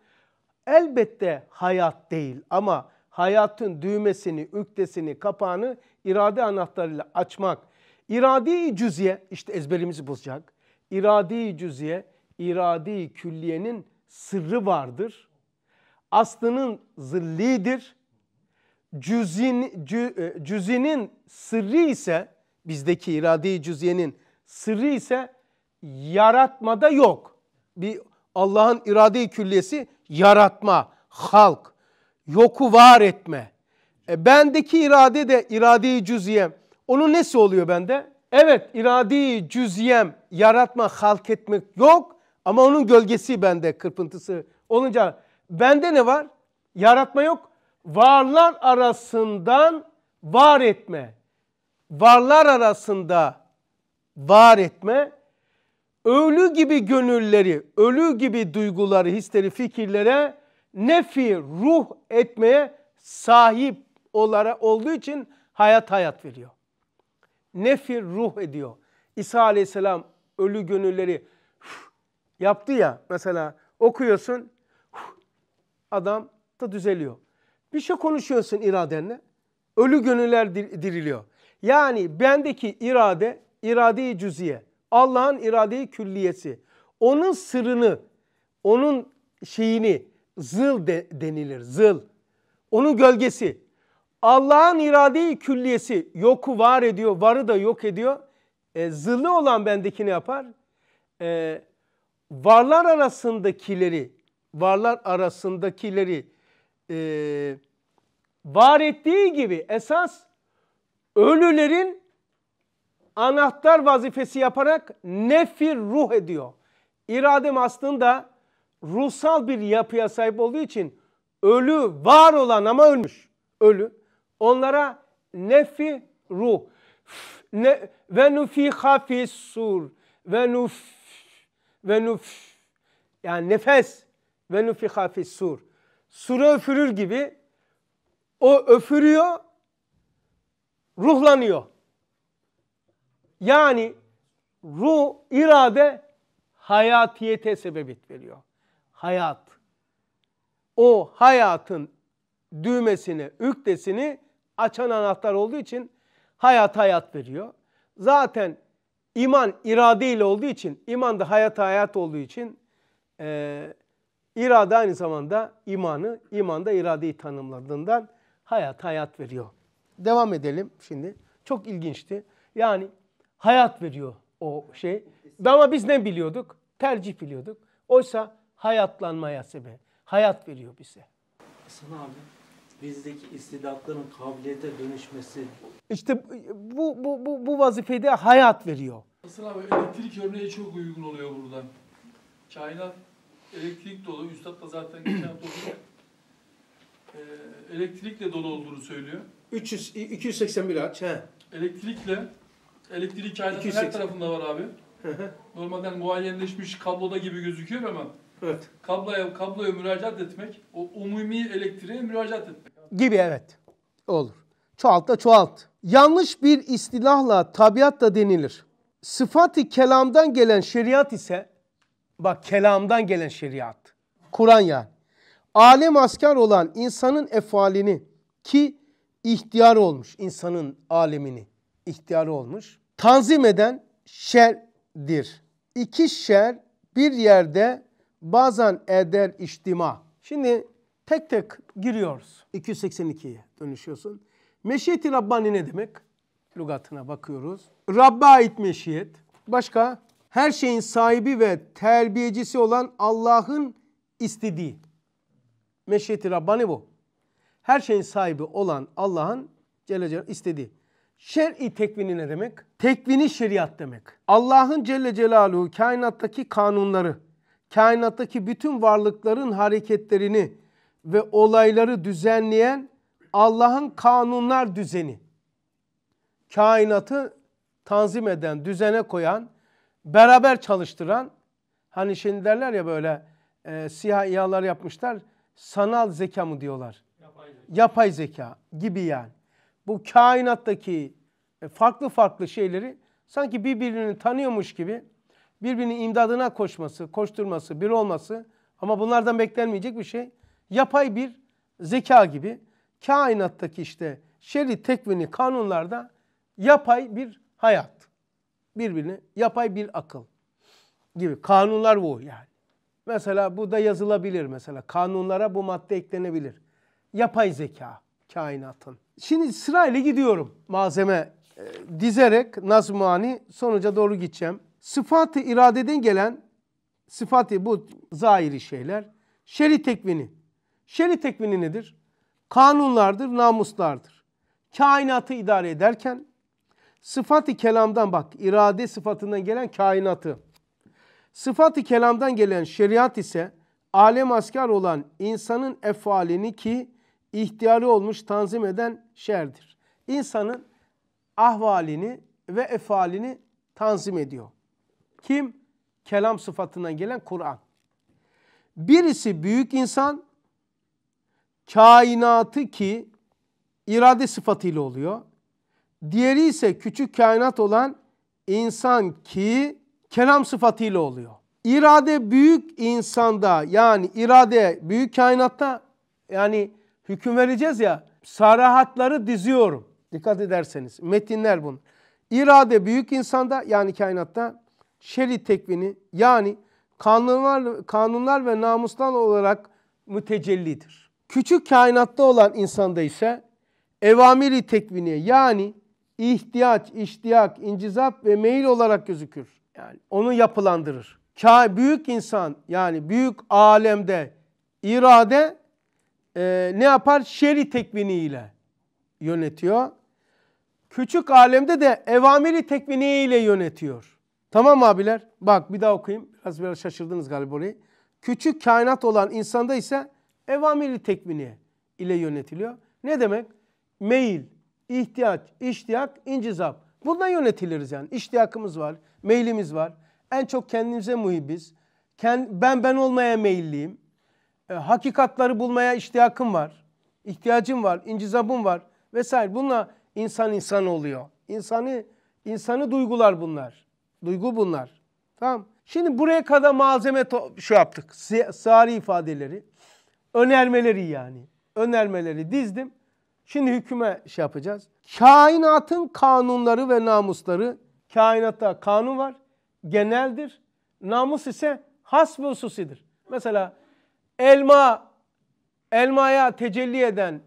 elbette hayat değil ama hayatın düğmesini, üktesini, kapağını irade anahtarıyla açmak. İradi cüziye işte ezberimizi bozacak. İradi cüziye, iradi külliyenin sırrı vardır. Aslının zillidir. Cüzin, cü, e, cüzinin sırrı ise bizdeki irade-i cüzyenin sırrı ise yaratmada yok. Bir Allah'ın irade külliyesi yaratma, halk, yoku var etme. E bendeki irade de irade cüziyem. Onun nesi oluyor bende? Evet irade cüziyem yaratma, halk etmek yok ama onun gölgesi bende kırpıntısı olunca bende ne var? Yaratma yok. Varlar arasından var etme varlar arasında var etme, ölü gibi gönülleri, ölü gibi duyguları, hisleri, fikirlere nefi ruh etmeye sahip olara olduğu için hayat hayat veriyor. Nefi ruh ediyor. İsa aleyhisselam ölü gönülleri yaptı ya mesela okuyorsun adam da düzeliyor. Bir şey konuşuyorsun iradenle ölü gönüller diriliyor. Yani bendeki irade, irade-i cüziye, Allah'ın irade-i külliyesi. Onun sırrını, onun şeyini zıl de, denilir, zıl. Onun gölgesi. Allah'ın irade-i külliyesi yoku var ediyor, varı da yok ediyor. E, zılı olan bendeki ne yapar? E, varlar arasındakileri, varlar arasındakileri e, var ettiği gibi esas ölülerin anahtar vazifesi yaparak nefir ruh ediyor. İradem aslında ruhsal bir yapıya sahip olduğu için ölü var olan ama ölmüş ölü onlara nefi ruh ve nufi fis sur ve nuf ve nuf yani nefes ve nufi fis sur sura öfürür gibi o öfürüyor ruhlanıyor. Yani ruh, irade hayatiyete sebebiyet veriyor. Hayat. O hayatın düğmesini, üktesini açan anahtar olduğu için hayat hayat veriyor. Zaten iman irade ile olduğu için, iman da hayat hayat olduğu için e, irade aynı zamanda imanı, iman da iradeyi tanımladığından hayat hayat veriyor. Devam edelim şimdi. Çok ilginçti. Yani hayat veriyor o şey. Ama biz ne biliyorduk? Tercih biliyorduk. Oysa hayatlanmaya sebep. Hayat veriyor bize. Hasan abi bizdeki istidatların kabiliyete dönüşmesi. İşte bu, bu, bu, bu de hayat veriyor. Hasan abi elektrik örneği çok uygun oluyor burada. Kainat elektrik dolu. Üstad da zaten geçen hafta ee, elektrikle dolu olduğunu söylüyor. 300, 281 aç. He. Elektrikle, elektrik kaynağı her tarafında var abi. Normalden muayyenleşmiş kabloda gibi gözüküyor ama evet. kabloya, kabloya müracaat etmek, o umumi elektriğe müracaat etmek. Gibi evet. Olur. Çoğalt da çoğalt. Yanlış bir istilahla tabiat da denilir. Sıfat-ı kelamdan gelen şeriat ise, bak kelamdan gelen şeriat, Kur'an ya Alem asker olan insanın efalini ki ihtiyar olmuş insanın alemini ihtiyar olmuş. Tanzim eden şerdir. İki şer bir yerde bazen eder iştima. Şimdi tek tek giriyoruz. 282'ye dönüşüyorsun. Meşiyeti Rabbani ne demek? Lugatına bakıyoruz. Rabb'a ait meşiyet. Başka? Her şeyin sahibi ve terbiyecisi olan Allah'ın istediği. Meşiyeti Rabbani bu her şeyin sahibi olan Allah'ın Celle Celaluhu istediği. Şer'i tekvini ne demek? Tekvini şeriat demek. Allah'ın Celle Celaluhu kainattaki kanunları, kainattaki bütün varlıkların hareketlerini ve olayları düzenleyen Allah'ın kanunlar düzeni. Kainatı tanzim eden, düzene koyan, beraber çalıştıran, hani şimdi derler ya böyle e, siyah iyalar yapmışlar, sanal zeka mı diyorlar yapay zeka gibi yani. Bu kainattaki e, farklı farklı şeyleri sanki birbirini tanıyormuş gibi birbirinin imdadına koşması, koşturması, bir olması ama bunlardan beklenmeyecek bir şey. Yapay bir zeka gibi kainattaki işte şer'i tekvini kanunlarda yapay bir hayat. Birbirini yapay bir akıl gibi. Kanunlar bu yani. Mesela bu da yazılabilir mesela. Kanunlara bu madde eklenebilir yapay zeka kainatın. Şimdi sırayla gidiyorum malzeme e, dizerek nazmani sonuca doğru gideceğim. Sıfatı iradeden gelen sıfatı bu zahiri şeyler. Şeri tekvini. Şeri tekvini nedir? Kanunlardır, namuslardır. Kainatı idare ederken sıfatı kelamdan bak irade sıfatından gelen kainatı. Sıfatı kelamdan gelen şeriat ise alem askar olan insanın efalini ki ihtiyari olmuş tanzim eden şerdir. İnsanın ahvalini ve efalini tanzim ediyor. Kim? Kelam sıfatından gelen Kur'an. Birisi büyük insan, kainatı ki irade sıfatıyla oluyor. Diğeri ise küçük kainat olan insan ki kelam sıfatıyla oluyor. İrade büyük insanda yani irade büyük kainatta yani hüküm vereceğiz ya sarahatları diziyorum. Dikkat ederseniz metinler bunun. İrade büyük insanda yani kainatta şerit tekvini yani kanunlar, kanunlar ve namustan olarak mütecellidir. Küçük kainatta olan insanda ise evamiri tekvini yani ihtiyaç, iştiyak, incizap ve meyil olarak gözükür. Yani onu yapılandırır. büyük insan yani büyük alemde irade e, ne yapar? Şeri tekviniyle yönetiyor. Küçük alemde de evameli tekviniyle yönetiyor. Tamam abiler? Bak bir daha okuyayım. Biraz biraz şaşırdınız galiba orayı. Küçük kainat olan insanda ise evameli tekvini ile yönetiliyor. Ne demek? Meyil, ihtiyaç, iştiyak, incizap. Bundan yönetiliriz yani. İştiyakımız var, meylimiz var. En çok kendimize muhibiz. ben ben olmaya meyilliyim. E, hakikatları bulmaya iştiyakım var. İhtiyacım var, incizabım var vesaire. Bununla insan insan oluyor. İnsanı insanı duygular bunlar. Duygu bunlar. Tamam. Şimdi buraya kadar malzeme şu şey yaptık. Sari ifadeleri. Önermeleri yani. Önermeleri dizdim. Şimdi hüküme şey yapacağız. Kainatın kanunları ve namusları. Kainatta kanun var. Geneldir. Namus ise has ve hususidir. Mesela Elma, elmaya tecelli eden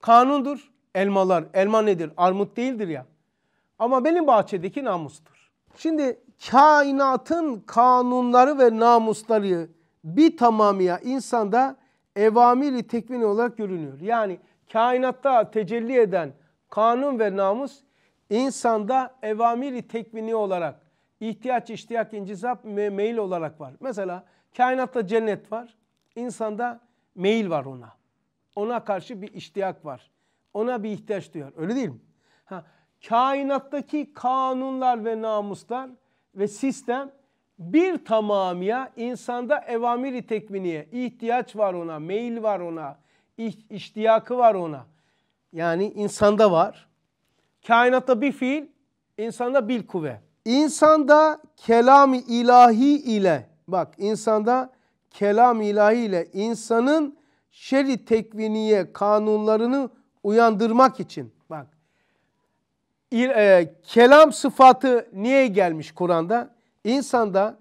kanundur. Elmalar, elma nedir? Armut değildir ya. Ama benim bahçedeki namustur. Şimdi kainatın kanunları ve namusları bir tamamıya insanda evamili tekvini olarak görünüyor. Yani kainatta tecelli eden kanun ve namus insanda evamili tekvini olarak ihtiyaç, iştiyak, incizap ve meyil olarak var. Mesela kainatta cennet var. İnsanda meyil var ona. Ona karşı bir iştiyak var. Ona bir ihtiyaç duyar. Öyle değil mi? Ha, kainattaki kanunlar ve namuslar ve sistem bir tamamıya insanda evamiri tekviniye ihtiyaç var ona, meyil var ona, iştiyakı var ona. Yani insanda var. Kainatta bir fiil, insanda bir kuvve. İnsanda kelami ilahi ile bak insanda kelam ilahiyle insanın şeri tekviniye kanunlarını uyandırmak için. Bak il, e, kelam sıfatı niye gelmiş Kur'an'da? İnsanda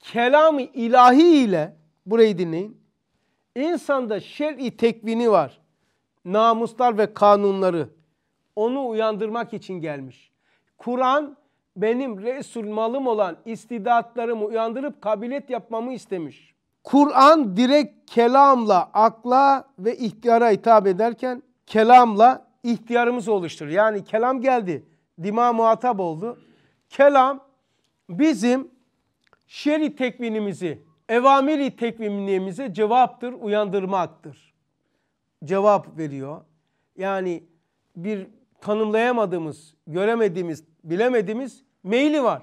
kelam ilahi ile burayı dinleyin. İnsanda şer'i tekvini var. Namuslar ve kanunları. Onu uyandırmak için gelmiş. Kur'an benim resul malım olan istidatlarımı uyandırıp kabiliyet yapmamı istemiş. Kur'an direkt kelamla akla ve ihtiyara hitap ederken kelamla ihtiyarımız oluşturur. Yani kelam geldi, dima muhatap oldu. Kelam bizim şeri tekvinimizi, evamiri tekvinimize cevaptır, uyandırmaktır. Cevap veriyor. Yani bir tanımlayamadığımız, göremediğimiz, bilemediğimiz meyli var.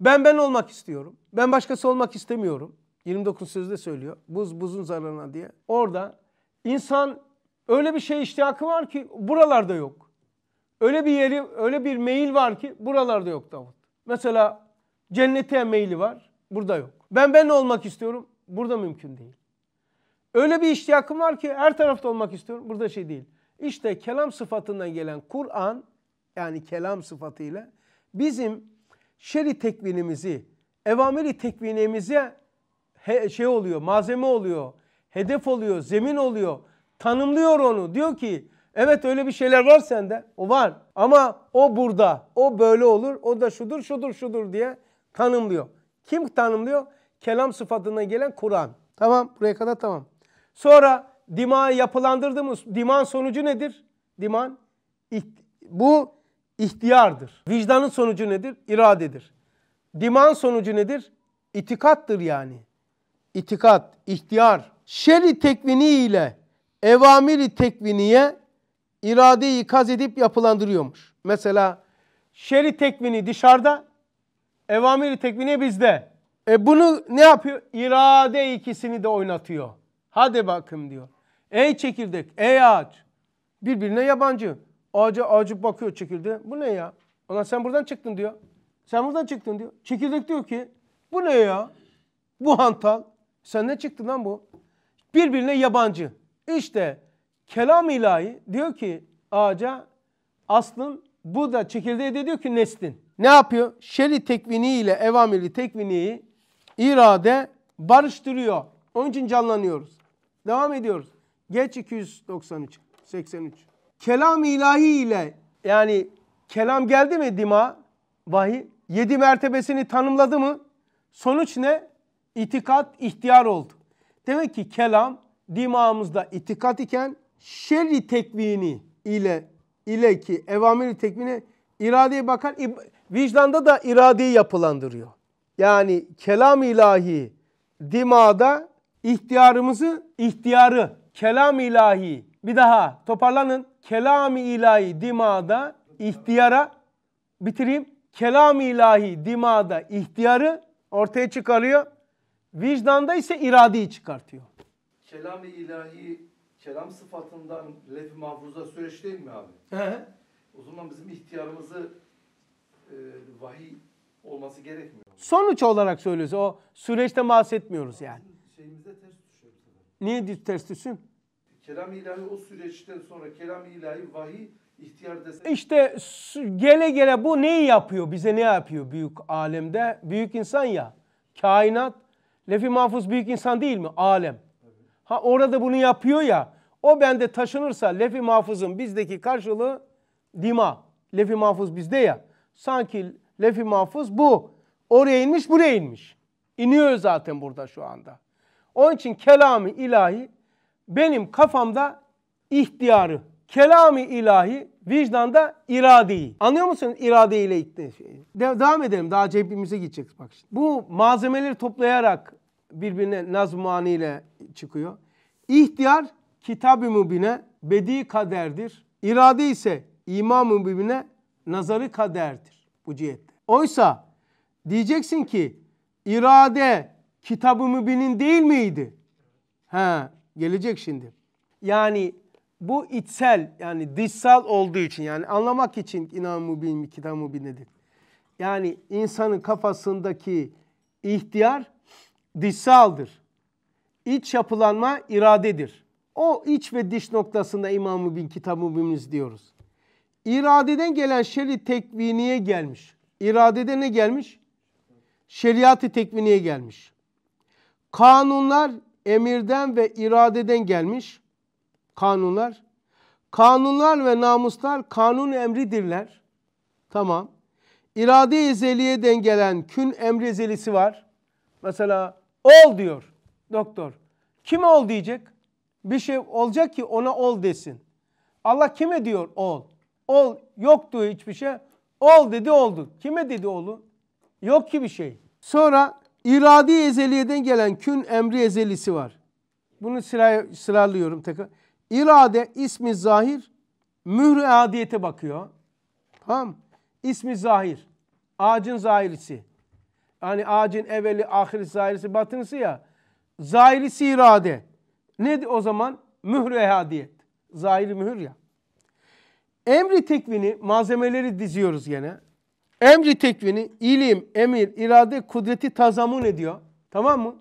Ben ben olmak istiyorum. Ben başkası olmak istemiyorum. 29 sözde söylüyor. Buz buzun zararına diye. Orada insan öyle bir şey iştihakı var ki buralarda yok. Öyle bir yeri, öyle bir meyil var ki buralarda yok Davut. Mesela cennete meyli var, burada yok. Ben ben olmak istiyorum, burada mümkün değil. Öyle bir iştihakım var ki her tarafta olmak istiyorum, burada şey değil. İşte kelam sıfatından gelen Kur'an, yani kelam sıfatıyla bizim şeri tekvinimizi, evameli tekvinimize he, şey oluyor, malzeme oluyor, hedef oluyor, zemin oluyor. Tanımlıyor onu. Diyor ki evet öyle bir şeyler var sende. O var. Ama o burada. O böyle olur. O da şudur, şudur, şudur diye tanımlıyor. Kim tanımlıyor? Kelam sıfatına gelen Kur'an. Tamam buraya kadar tamam. Sonra dimağı yapılandırdığımız diman sonucu nedir? Diman bu ihtiyardır. Vicdanın sonucu nedir? İradedir. Diman sonucu nedir? İtikattır yani itikat, ihtiyar, şer'i tekvini ile evamiri tekviniye iradeyi kaz edip yapılandırıyormuş. Mesela şer'i tekvini dışarıda, evamiri tekvini bizde. E bunu ne yapıyor? İrade ikisini de oynatıyor. Hadi bakın diyor. Ey çekirdek, ey ağaç. Birbirine yabancı. Ağaca ağacı bakıyor çekirdeğe. Bu ne ya? Ona sen buradan çıktın diyor. Sen buradan çıktın diyor. Çekirdek diyor ki bu ne ya? Bu hantal. Sen ne çıktı lan bu? Birbirine yabancı. İşte kelam ilahi diyor ki ağaca aslın bu da çekirdeğe de diyor ki neslin. Ne yapıyor? Şeri tekvini ile evamili tekviniyi irade barıştırıyor. Onun için canlanıyoruz. Devam ediyoruz. Geç 293, 83. Kelam ilahi ile yani kelam geldi mi dima vahiy? Yedi mertebesini tanımladı mı? Sonuç ne? itikat ihtiyar oldu. Demek ki kelam dimağımızda itikat iken şerri tekvini ile ile ki evamiri tekvini iradeye bakar vicdanda da iradeyi yapılandırıyor. Yani kelam ilahi dimada ihtiyarımızı ihtiyarı kelam ilahi bir daha toparlanın kelam ilahi dimada ihtiyara bitireyim kelam ilahi dimada ihtiyarı ortaya çıkarıyor Vicdanda ise iradeyi çıkartıyor. Kelam-ı ilahi, kelam sıfatından lef mahfuza süreç değil mi abi? He. O zaman bizim ihtiyarımızı e, vahiy olması gerekmiyor. Sonuç olarak söylüyoruz. O süreçte bahsetmiyoruz yani. Şeyimize ters düşüyor. Niye ters düşsün? Kelam-ı ilahi o süreçten sonra kelam-ı ilahi vahiy ihtiyar desen. İşte gele gele bu neyi yapıyor? Bize ne yapıyor büyük alemde? Büyük insan ya. Kainat Lefi Mahfuz büyük insan değil mi? Alem. Ha orada bunu yapıyor ya. O bende taşınırsa Lefi Mahfuz'un bizdeki karşılığı dima. Lefi Mahfuz bizde ya. Sanki Lefi Mahfuz bu. Oraya inmiş buraya inmiş. İniyor zaten burada şu anda. Onun için kelami ilahi benim kafamda ihtiyarı. Kelami ilahi vicdanda iradeyi. Anlıyor musun iradeyle ilgili De- devam edelim daha cebimize gideceğiz bak. Şimdi. Bu malzemeleri toplayarak birbirine nazmani ile çıkıyor. İhtiyar kitab-ı mübine bedi kaderdir. İrade ise imam-ı mübine nazarı kaderdir bu cihette. Oysa diyeceksin ki irade kitab-ı mübinin değil miydi? Ha, gelecek şimdi. Yani bu içsel yani dışsal olduğu için yani anlamak için inan mübin mi kitab mübin nedir? Yani insanın kafasındaki ihtiyar dışsaldır. İç yapılanma iradedir. O iç ve dış noktasında İmam-ı Bin kitabımız diyoruz. İradeden gelen şer'i tekviniye gelmiş. İradede ne gelmiş? Şeriatı tekviniye gelmiş. Kanunlar emirden ve iradeden gelmiş. Kanunlar. Kanunlar ve namuslar kanun emridirler. Tamam. İrade ezeliyeden gelen kün emri ezelisi var. Mesela Ol diyor doktor. Kim ol diyecek? Bir şey olacak ki ona ol desin. Allah kime diyor ol? Ol yoktu hiçbir şey. Ol dedi oldu. Kime dedi oğlu? Yok ki bir şey. Sonra iradi ezeliyeden gelen kün emri ezelisi var. Bunu sıra, sıralıyorum tekrar. İrade ismi zahir mührü adiyete bakıyor. Tamam İsmi zahir. Ağacın zahirisi. Hani ağacın evveli, ahiri, zahirisi, batınısı ya. Zahirisi irade. Ne o zaman? Mühr ehadiyet. Zahiri mühür ya. Emri tekvini, malzemeleri diziyoruz gene. Emri tekvini ilim, emir, irade, kudreti tazamun ediyor. Tamam mı?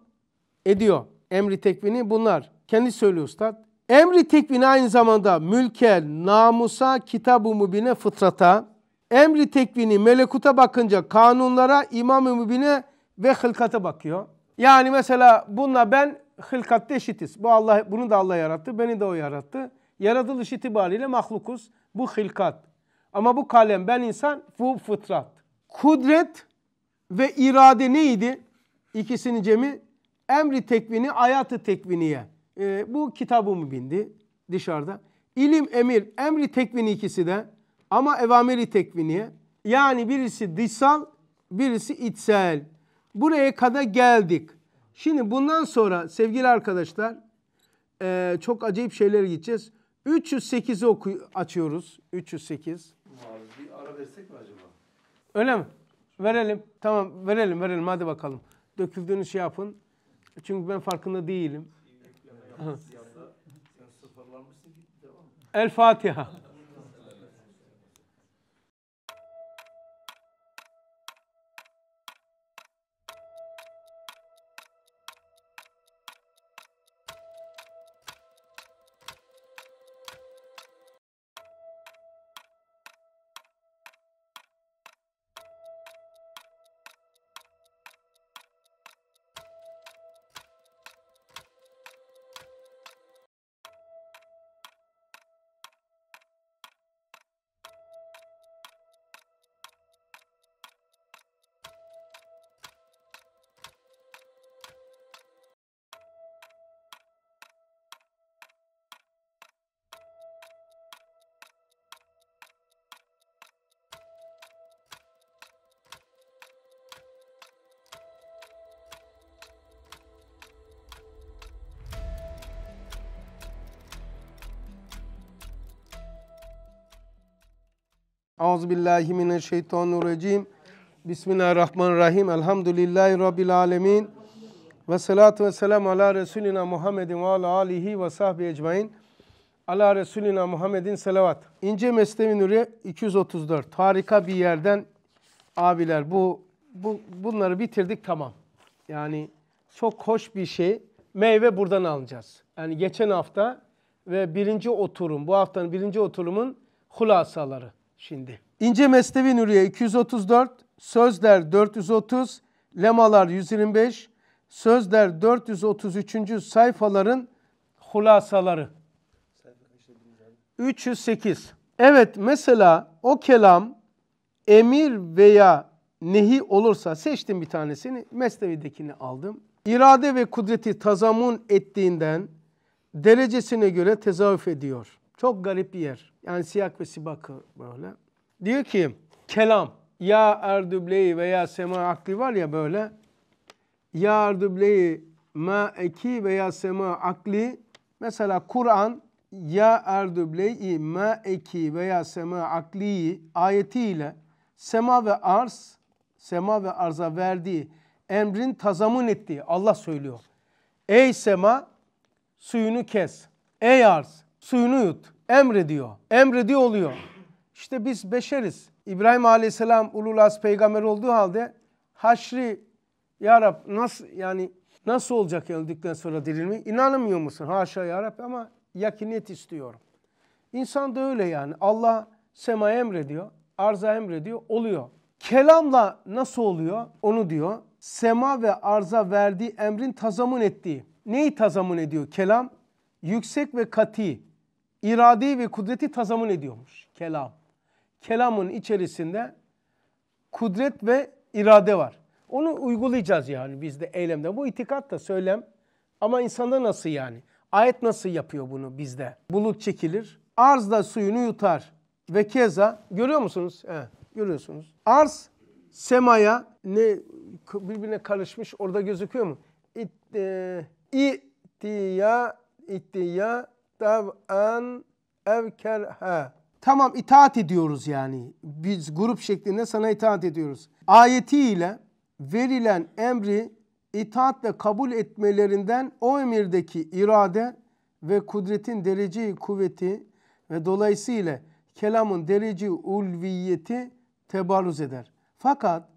Ediyor. Emri tekvini bunlar. Kendi söylüyor ustad. Emri tekvini aynı zamanda mülke, namusa, kitab-ı mübine, fıtrata, Emri tekvini melekuta bakınca kanunlara, imam-ı mübine ve hılkata bakıyor. Yani mesela bununla ben hılkatta eşitiz. Bu Allah, bunu da Allah yarattı, beni de o yarattı. Yaratılış itibariyle mahlukuz. Bu hılkat. Ama bu kalem, ben insan, bu fıtrat. Kudret ve irade neydi? İkisinin cemi emri tekvini, ayatı tekviniye. E, bu kitabı mı bindi dışarıda? İlim, emir, emri tekvini ikisi de ama evameli tekviniye yani birisi dışsal birisi içsel. Buraya kadar geldik. Şimdi bundan sonra sevgili arkadaşlar e, çok acayip şeyler gideceğiz. 308'i oku açıyoruz. 308. Abi bir ara versek mi acaba? Öyle mi? Verelim. Tamam verelim verelim hadi bakalım. Döküldüğünü şey yapın. Çünkü ben farkında değilim. El Fatiha. Euzubillahi mineşşeytanirracim. Bismillahirrahmanirrahim. Elhamdülillahi Rabbil alemin. Ve salatu ve selam ala Resulina Muhammedin ve ala alihi ve sahbihi ecmain. Ala Resulina Muhammedin selavat. İnce Mesnevi Nuriye 234. Harika bir yerden abiler bu, bu bunları bitirdik tamam. Yani çok hoş bir şey. Meyve buradan alacağız. Yani geçen hafta ve birinci oturum, bu haftanın birinci oturumun hulasaları şimdi. İnce Mesnevi Nuriye 234, Sözler 430, Lemalar 125, Sözler 433. sayfaların hulasaları. 308. Evet mesela o kelam emir veya nehi olursa seçtim bir tanesini Mesnevi'dekini aldım. İrade ve kudreti tazamun ettiğinden derecesine göre tezavüf ediyor. Çok garip bir yer. Yani siyak ve sibakı böyle. Diyor ki kelam ya erdübleyi veya sema akli var ya böyle. Ya erdübleyi ma eki veya sema akli. Mesela Kur'an ya erdübleyi ma eki veya sema akli ayetiyle sema ve arz sema ve arza verdiği emrin tazamun ettiği Allah söylüyor. Ey sema suyunu kes. Ey arz suyunu yut. Emrediyor. Emrediyor oluyor. İşte biz beşeriz. İbrahim Aleyhisselam ulul az peygamber olduğu halde haşri ya Rab nasıl yani nasıl olacak öldükten sonra dirilme? İnanamıyor musun? Haşa ya Rab ama yakiniyet istiyorum. İnsan da öyle yani. Allah sema emrediyor, arza emrediyor, oluyor. Kelamla nasıl oluyor? Onu diyor. Sema ve arza verdiği emrin tazamun ettiği. Neyi tazamun ediyor kelam? Yüksek ve kati, iradi ve kudreti tazamun ediyormuş kelam kelamın içerisinde kudret ve irade var. Onu uygulayacağız yani biz de eylemde. Bu itikat da söylem ama insanda nasıl yani? Ayet nasıl yapıyor bunu bizde? Bulut çekilir, arz da suyunu yutar ve keza görüyor musunuz? He, görüyorsunuz. Arz semaya ne birbirine karışmış orada gözüküyor mu? İt, e, ittiya ittiya dav'an evkerha Tamam itaat ediyoruz yani. Biz grup şeklinde sana itaat ediyoruz. Ayetiyle verilen emri itaatle kabul etmelerinden o emirdeki irade ve kudretin derece kuvveti ve dolayısıyla kelamın derece ulviyeti tebarruz eder. Fakat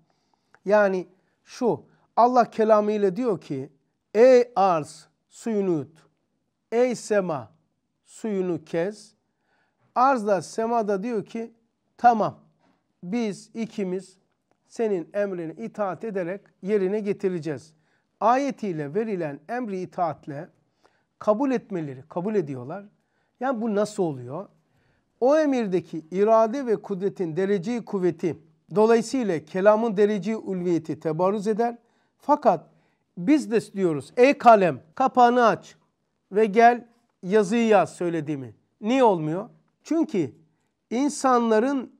yani şu Allah kelamıyla diyor ki ey arz suyunu yut. Ey sema suyunu kez. Arzda semada diyor ki tamam biz ikimiz senin emrini itaat ederek yerine getireceğiz. Ayetiyle verilen emri itaatle kabul etmeleri kabul ediyorlar. Yani bu nasıl oluyor? O emirdeki irade ve kudretin dereceyi kuvveti dolayısıyla kelamın dereceyi ulviyeti tebarüz eder. Fakat biz de diyoruz ey kalem kapağını aç ve gel yazıyı yaz söylediğimi. Niye olmuyor? Çünkü insanların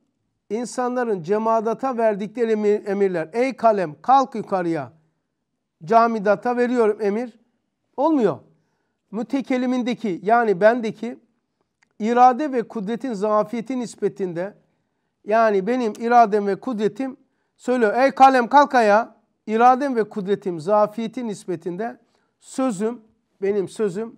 insanların cemadata verdikleri emirler. Ey kalem kalk yukarıya. Camidata veriyorum emir. Olmuyor. Mütekelimindeki yani bendeki irade ve kudretin zafiyeti nispetinde yani benim iradem ve kudretim söylüyor. Ey kalem kalk ayağa. İradem ve kudretim zafiyeti nispetinde sözüm benim sözüm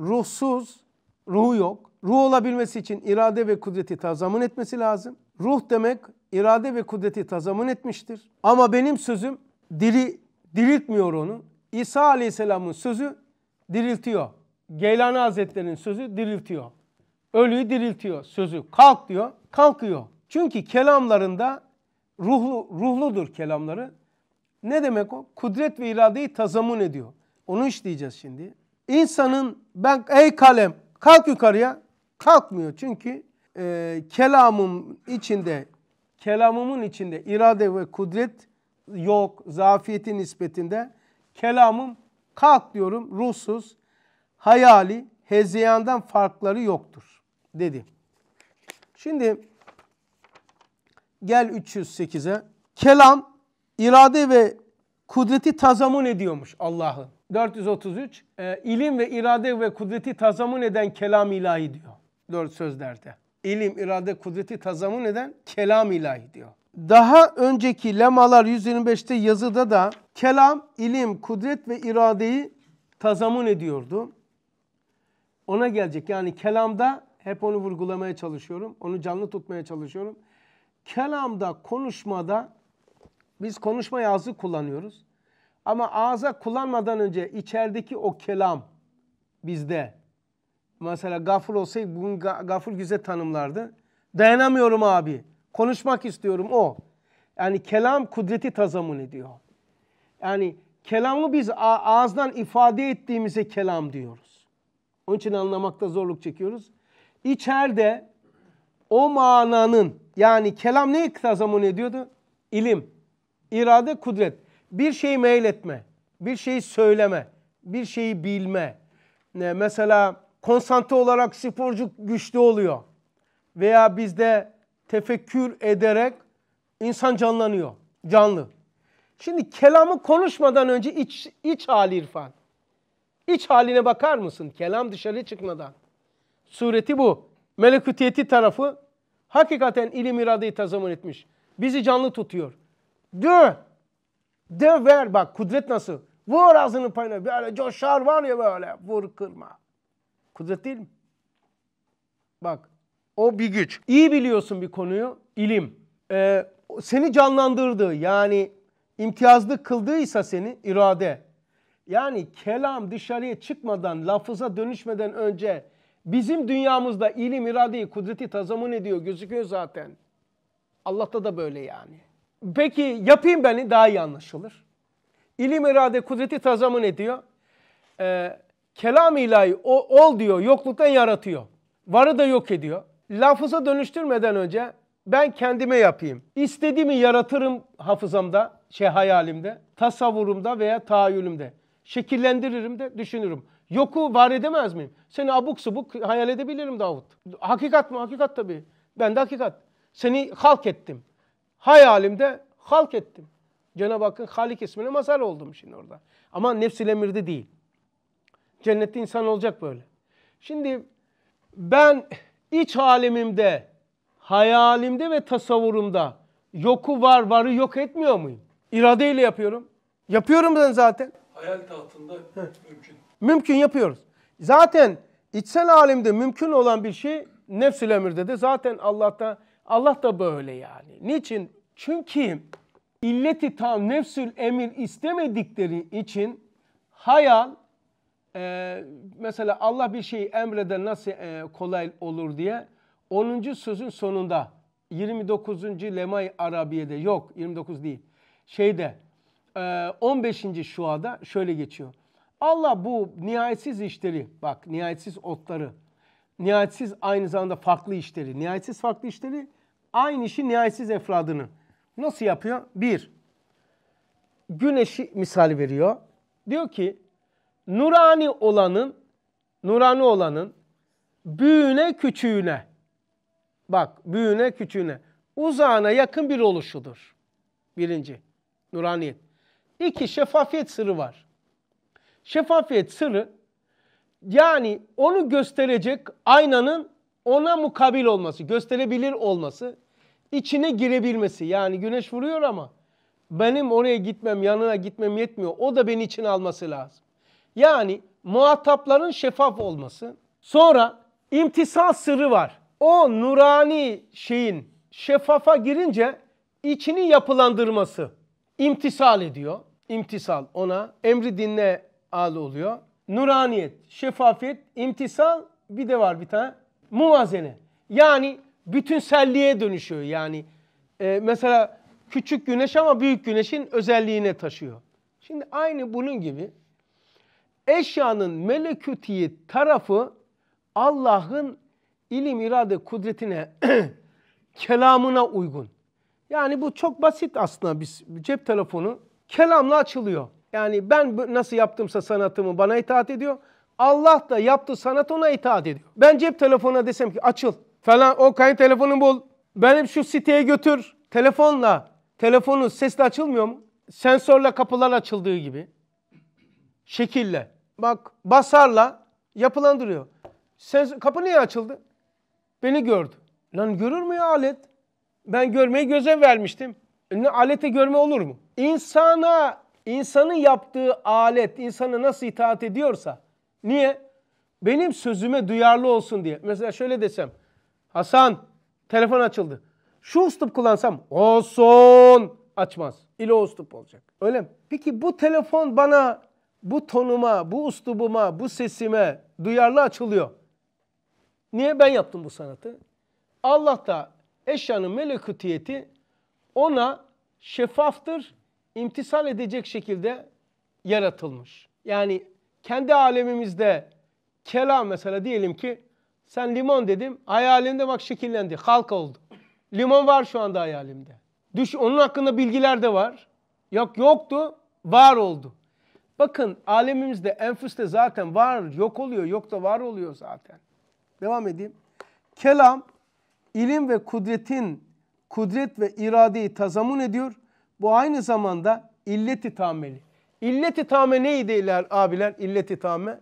ruhsuz, ruhu yok. Ruh olabilmesi için irade ve kudreti tazamun etmesi lazım. Ruh demek irade ve kudreti tazamun etmiştir. Ama benim sözüm diri, diriltmiyor onu. İsa Aleyhisselam'ın sözü diriltiyor. Geylani Hazretleri'nin sözü diriltiyor. Ölüyü diriltiyor sözü. Kalk diyor, kalkıyor. Çünkü kelamlarında ruhlu, ruhludur kelamları. Ne demek o? Kudret ve iradeyi tazamun ediyor. Onu işleyeceğiz şimdi. İnsanın ben ey kalem kalk yukarıya Kalkmıyor çünkü e, kelamım içinde, kelamımın içinde irade ve kudret yok, zafiyeti nispetinde. Kelamım kalk diyorum ruhsuz, hayali, hezeyandan farkları yoktur dedi. Şimdi gel 308'e. Kelam, irade ve kudreti tazamun ediyormuş Allah'ı. 433, e, ilim ve irade ve kudreti tazamun eden kelam ilahi diyor dört sözlerde. İlim, irade, kudreti tazamun eden kelam ilahi diyor. Daha önceki lemalar 125'te yazıda da kelam, ilim, kudret ve iradeyi tazamun ediyordu. Ona gelecek yani kelamda hep onu vurgulamaya çalışıyorum. Onu canlı tutmaya çalışıyorum. Kelamda, konuşmada biz konuşma ağzı kullanıyoruz. Ama ağza kullanmadan önce içerideki o kelam bizde Mesela gafur olsaydı bugün gafur güzel tanımlardı. Dayanamıyorum abi. Konuşmak istiyorum o. Yani kelam kudreti tazamun ediyor. Yani kelamı biz ağızdan ifade ettiğimize kelam diyoruz. Onun için anlamakta zorluk çekiyoruz. İçeride o mananın yani kelam ne tazamun ediyordu? İlim, irade, kudret. Bir şeyi meyletme, bir şeyi söyleme, bir şeyi bilme. Ne, mesela konsantre olarak sporcu güçlü oluyor. Veya bizde tefekkür ederek insan canlanıyor. Canlı. Şimdi kelamı konuşmadan önce iç, iç hali irfan. İç haline bakar mısın? Kelam dışarı çıkmadan. Sureti bu. Melekutiyeti tarafı hakikaten ilim iradeyi tazamın etmiş. Bizi canlı tutuyor. Dö. Dö ver bak kudret nasıl. Vur ağzını payına böyle coşar var ya böyle vur kırma. Kudret değil mi? Bak o bir güç. İyi biliyorsun bir konuyu. ilim. Ee, seni canlandırdı yani imtiyazlı kıldıysa seni irade. Yani kelam dışarıya çıkmadan, lafıza dönüşmeden önce bizim dünyamızda ilim, iradeyi, kudreti tazamın ediyor, gözüküyor zaten. Allah'ta da böyle yani. Peki yapayım beni daha iyi anlaşılır. İlim, irade, kudreti tazamın ediyor. Ee, Kelam ilahi o, ol diyor, yokluktan yaratıyor. Varı da yok ediyor. Lafıza dönüştürmeden önce ben kendime yapayım. İstediğimi yaratırım hafızamda, şey hayalimde, tasavvurumda veya tahayyülümde. Şekillendiririm de düşünürüm. Yoku var edemez miyim? Seni abuk subuk hayal edebilirim Davut. Hakikat mı? Hakikat tabii. Ben de hakikat. Seni halk ettim. Hayalimde halk ettim. Cenab-ı Hakk'ın Halik ismine mazhar oldum şimdi orada. Ama nefsil emirde değil. Cennette insan olacak böyle. Şimdi ben iç halimimde, hayalimde ve tasavvurumda yoku var, varı yok etmiyor muyum? İradeyle yapıyorum. Yapıyorum ben zaten. Hayal tahtında mümkün. Mümkün yapıyoruz. Zaten içsel alimde mümkün olan bir şey nefsül emirde de zaten Allah'ta Allah da böyle yani. Niçin? Çünkü illeti tam nefsül emir istemedikleri için hayal e, mesela Allah bir şeyi emreder nasıl e, kolay olur diye 10. sözün sonunda 29. Lemay Arabiye'de yok 29 değil şeyde e, 15. şuada şöyle geçiyor. Allah bu nihayetsiz işleri bak nihayetsiz otları nihayetsiz aynı zamanda farklı işleri nihayetsiz farklı işleri aynı işi nihayetsiz efradını nasıl yapıyor? Bir güneşi misal veriyor. Diyor ki nurani olanın nurani olanın büyüğüne küçüğüne bak büyüğüne küçüğüne uzağına yakın bir oluşudur. Birinci nuraniyet. İki şeffafiyet sırrı var. Şeffafiyet sırrı yani onu gösterecek aynanın ona mukabil olması, gösterebilir olması, içine girebilmesi. Yani güneş vuruyor ama benim oraya gitmem, yanına gitmem yetmiyor. O da beni içine alması lazım. Yani muhatapların şeffaf olması. Sonra imtisal sırrı var. O nurani şeyin şeffafa girince içini yapılandırması. İmtisal ediyor. İmtisal ona emri dinle al oluyor. Nuraniyet, şeffafiyet, imtisal bir de var bir tane. Muvazene. Yani bütünselliğe dönüşüyor. Yani e, mesela küçük güneş ama büyük güneşin özelliğine taşıyor. Şimdi aynı bunun gibi Eşyanın meleküti tarafı Allah'ın ilim, irade, kudretine, kelamına uygun. Yani bu çok basit aslında biz cep telefonu kelamla açılıyor. Yani ben nasıl yaptımsa sanatımı bana itaat ediyor. Allah da yaptığı sanat ona itaat ediyor. Ben cep telefonuna desem ki açıl falan o kayın telefonu bul. Benim şu siteye götür. Telefonla, telefonun sesle açılmıyor mu? Sensörle kapılar açıldığı gibi. Şekille bak basarla yapılandırıyor. Sen, kapı niye açıldı? Beni gördü. Lan görür mü ya alet? Ben görmeyi göze vermiştim. E, ne alete görme olur mu? İnsana, insanın yaptığı alet insana nasıl itaat ediyorsa. Niye? Benim sözüme duyarlı olsun diye. Mesela şöyle desem. Hasan telefon açıldı. Şu ustup kullansam olsun açmaz. İle ustup olacak. Öyle mi? Peki bu telefon bana bu tonuma, bu uslubuma, bu sesime duyarlı açılıyor. Niye ben yaptım bu sanatı? Allah da eşyanın melekutiyeti ona şeffaftır, imtisal edecek şekilde yaratılmış. Yani kendi alemimizde kelam mesela diyelim ki sen limon dedim hayalimde bak şekillendi, halk oldu. Limon var şu anda hayalimde. Düş onun hakkında bilgiler de var. Yok yoktu, var oldu. Bakın alemimizde enfüste zaten var, yok oluyor, yok da var oluyor zaten. Devam edeyim. Kelam, ilim ve kudretin, kudret ve iradeyi tazamun ediyor. Bu aynı zamanda illeti tameli. İlleti tame neydi iler abiler? İlleti tame.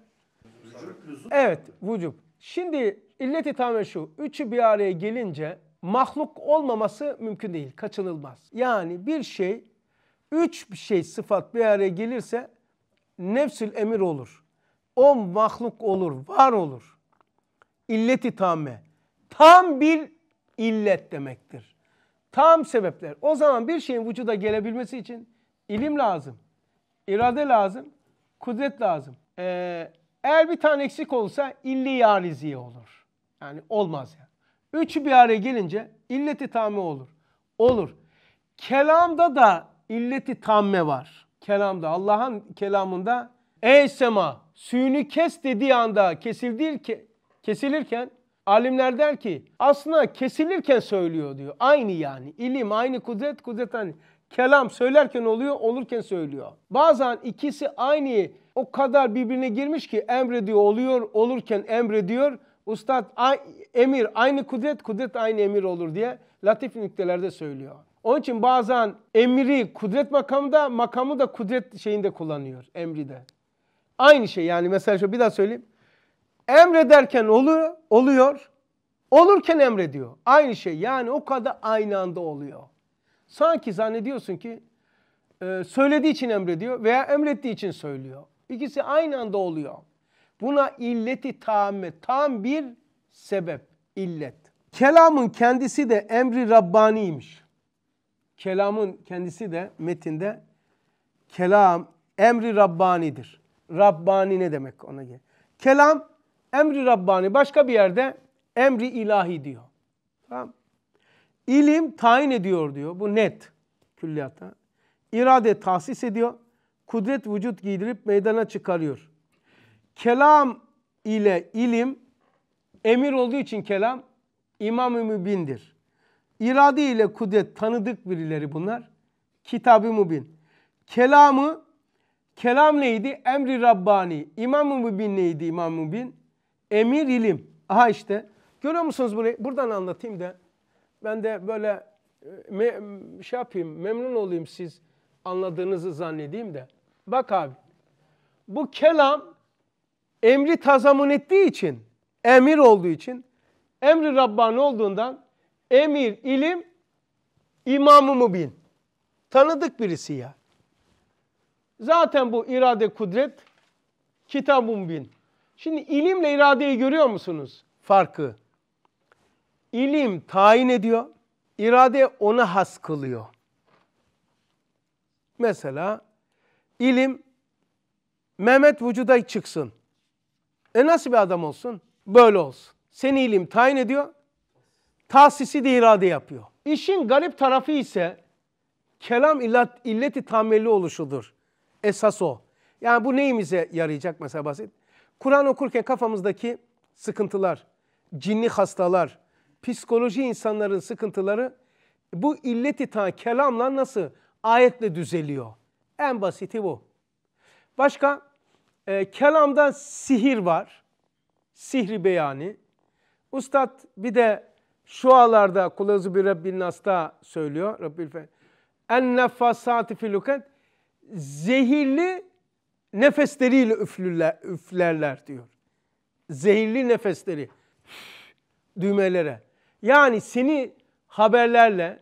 Evet, vücub. Şimdi illeti tame şu. Üçü bir araya gelince mahluk olmaması mümkün değil, kaçınılmaz. Yani bir şey, üç bir şey sıfat bir araya gelirse nefsül emir olur. O mahluk olur, var olur. İlleti tamme. Tam bir illet demektir. Tam sebepler. O zaman bir şeyin vücuda gelebilmesi için ilim lazım, irade lazım, kudret lazım. Ee, eğer bir tane eksik olsa illi yariziye olur. Yani olmaz yani. Üçü bir araya gelince illeti tamme olur. Olur. Kelamda da illeti tamme var kelamda, Allah'ın kelamında ey sema suyunu kes dediği anda kesildir ki kesilirken alimler der ki aslında kesilirken söylüyor diyor. Aynı yani. ilim aynı kudret, kudret aynı. Kelam söylerken oluyor, olurken söylüyor. Bazen ikisi aynı o kadar birbirine girmiş ki emrediyor oluyor, olurken emrediyor. Ustad emir aynı kudret, kudret aynı emir olur diye latif nüktelerde söylüyor. Onun için bazen emri kudret makamında, makamı da kudret şeyinde kullanıyor, emri de. Aynı şey yani mesela şöyle bir daha söyleyeyim. Emrederken oluyor, oluyor. Olurken emrediyor. Aynı şey yani o kadar aynı anda oluyor. Sanki zannediyorsun ki e, söylediği için emrediyor veya emrettiği için söylüyor. İkisi aynı anda oluyor. Buna illeti tamme, tam bir sebep, illet. Kelamın kendisi de emri Rabbaniymiş. Kelamın kendisi de metinde kelam emri Rabbani'dir. Rabbani ne demek ona gel. Kelam emri Rabbani başka bir yerde emri ilahi diyor. Tamam İlim tayin ediyor diyor. Bu net külliyata. İrade tahsis ediyor. Kudret vücut giydirip meydana çıkarıyor. Kelam ile ilim emir olduğu için kelam imam-ı mübindir irade ile kudret tanıdık birileri bunlar. Kitab-ı Mubin. Kelamı, kelam neydi? Emri Rabbani. İmam-ı Mubin neydi İmam-ı Mubin? Emir ilim. Aha işte. Görüyor musunuz burayı? Buradan anlatayım da. Ben de böyle e, me, şey yapayım, memnun olayım siz anladığınızı zannedeyim de. Bak abi. Bu kelam emri tazamun ettiği için, emir olduğu için, emri Rabbani olduğundan Emir ilim, imamı mübin. Tanıdık birisi ya. Zaten bu irade kudret, kitabım bin. Şimdi ilimle iradeyi görüyor musunuz? Farkı. İlim tayin ediyor, irade ona has kılıyor. Mesela ilim Mehmet vücuda çıksın. E nasıl bir adam olsun? Böyle olsun. Seni ilim tayin ediyor, tahsisi de irade yapıyor. İşin garip tarafı ise kelam illat, illeti tamelli oluşudur. Esas o. Yani bu neyimize yarayacak mesela basit? Kur'an okurken kafamızdaki sıkıntılar, cinli hastalar, psikoloji insanların sıkıntıları bu illeti ta kelamla nasıl ayetle düzeliyor? En basiti bu. Başka e, kelamda sihir var. Sihri beyani. Ustad bir de şu alarda kulazu bir Rabbin Nas'ta söylüyor. Rabbil fe. En nefasati filukat zehirli nefesleriyle üflürler, üflerler diyor. Zehirli nefesleri düğmelere. Yani seni haberlerle,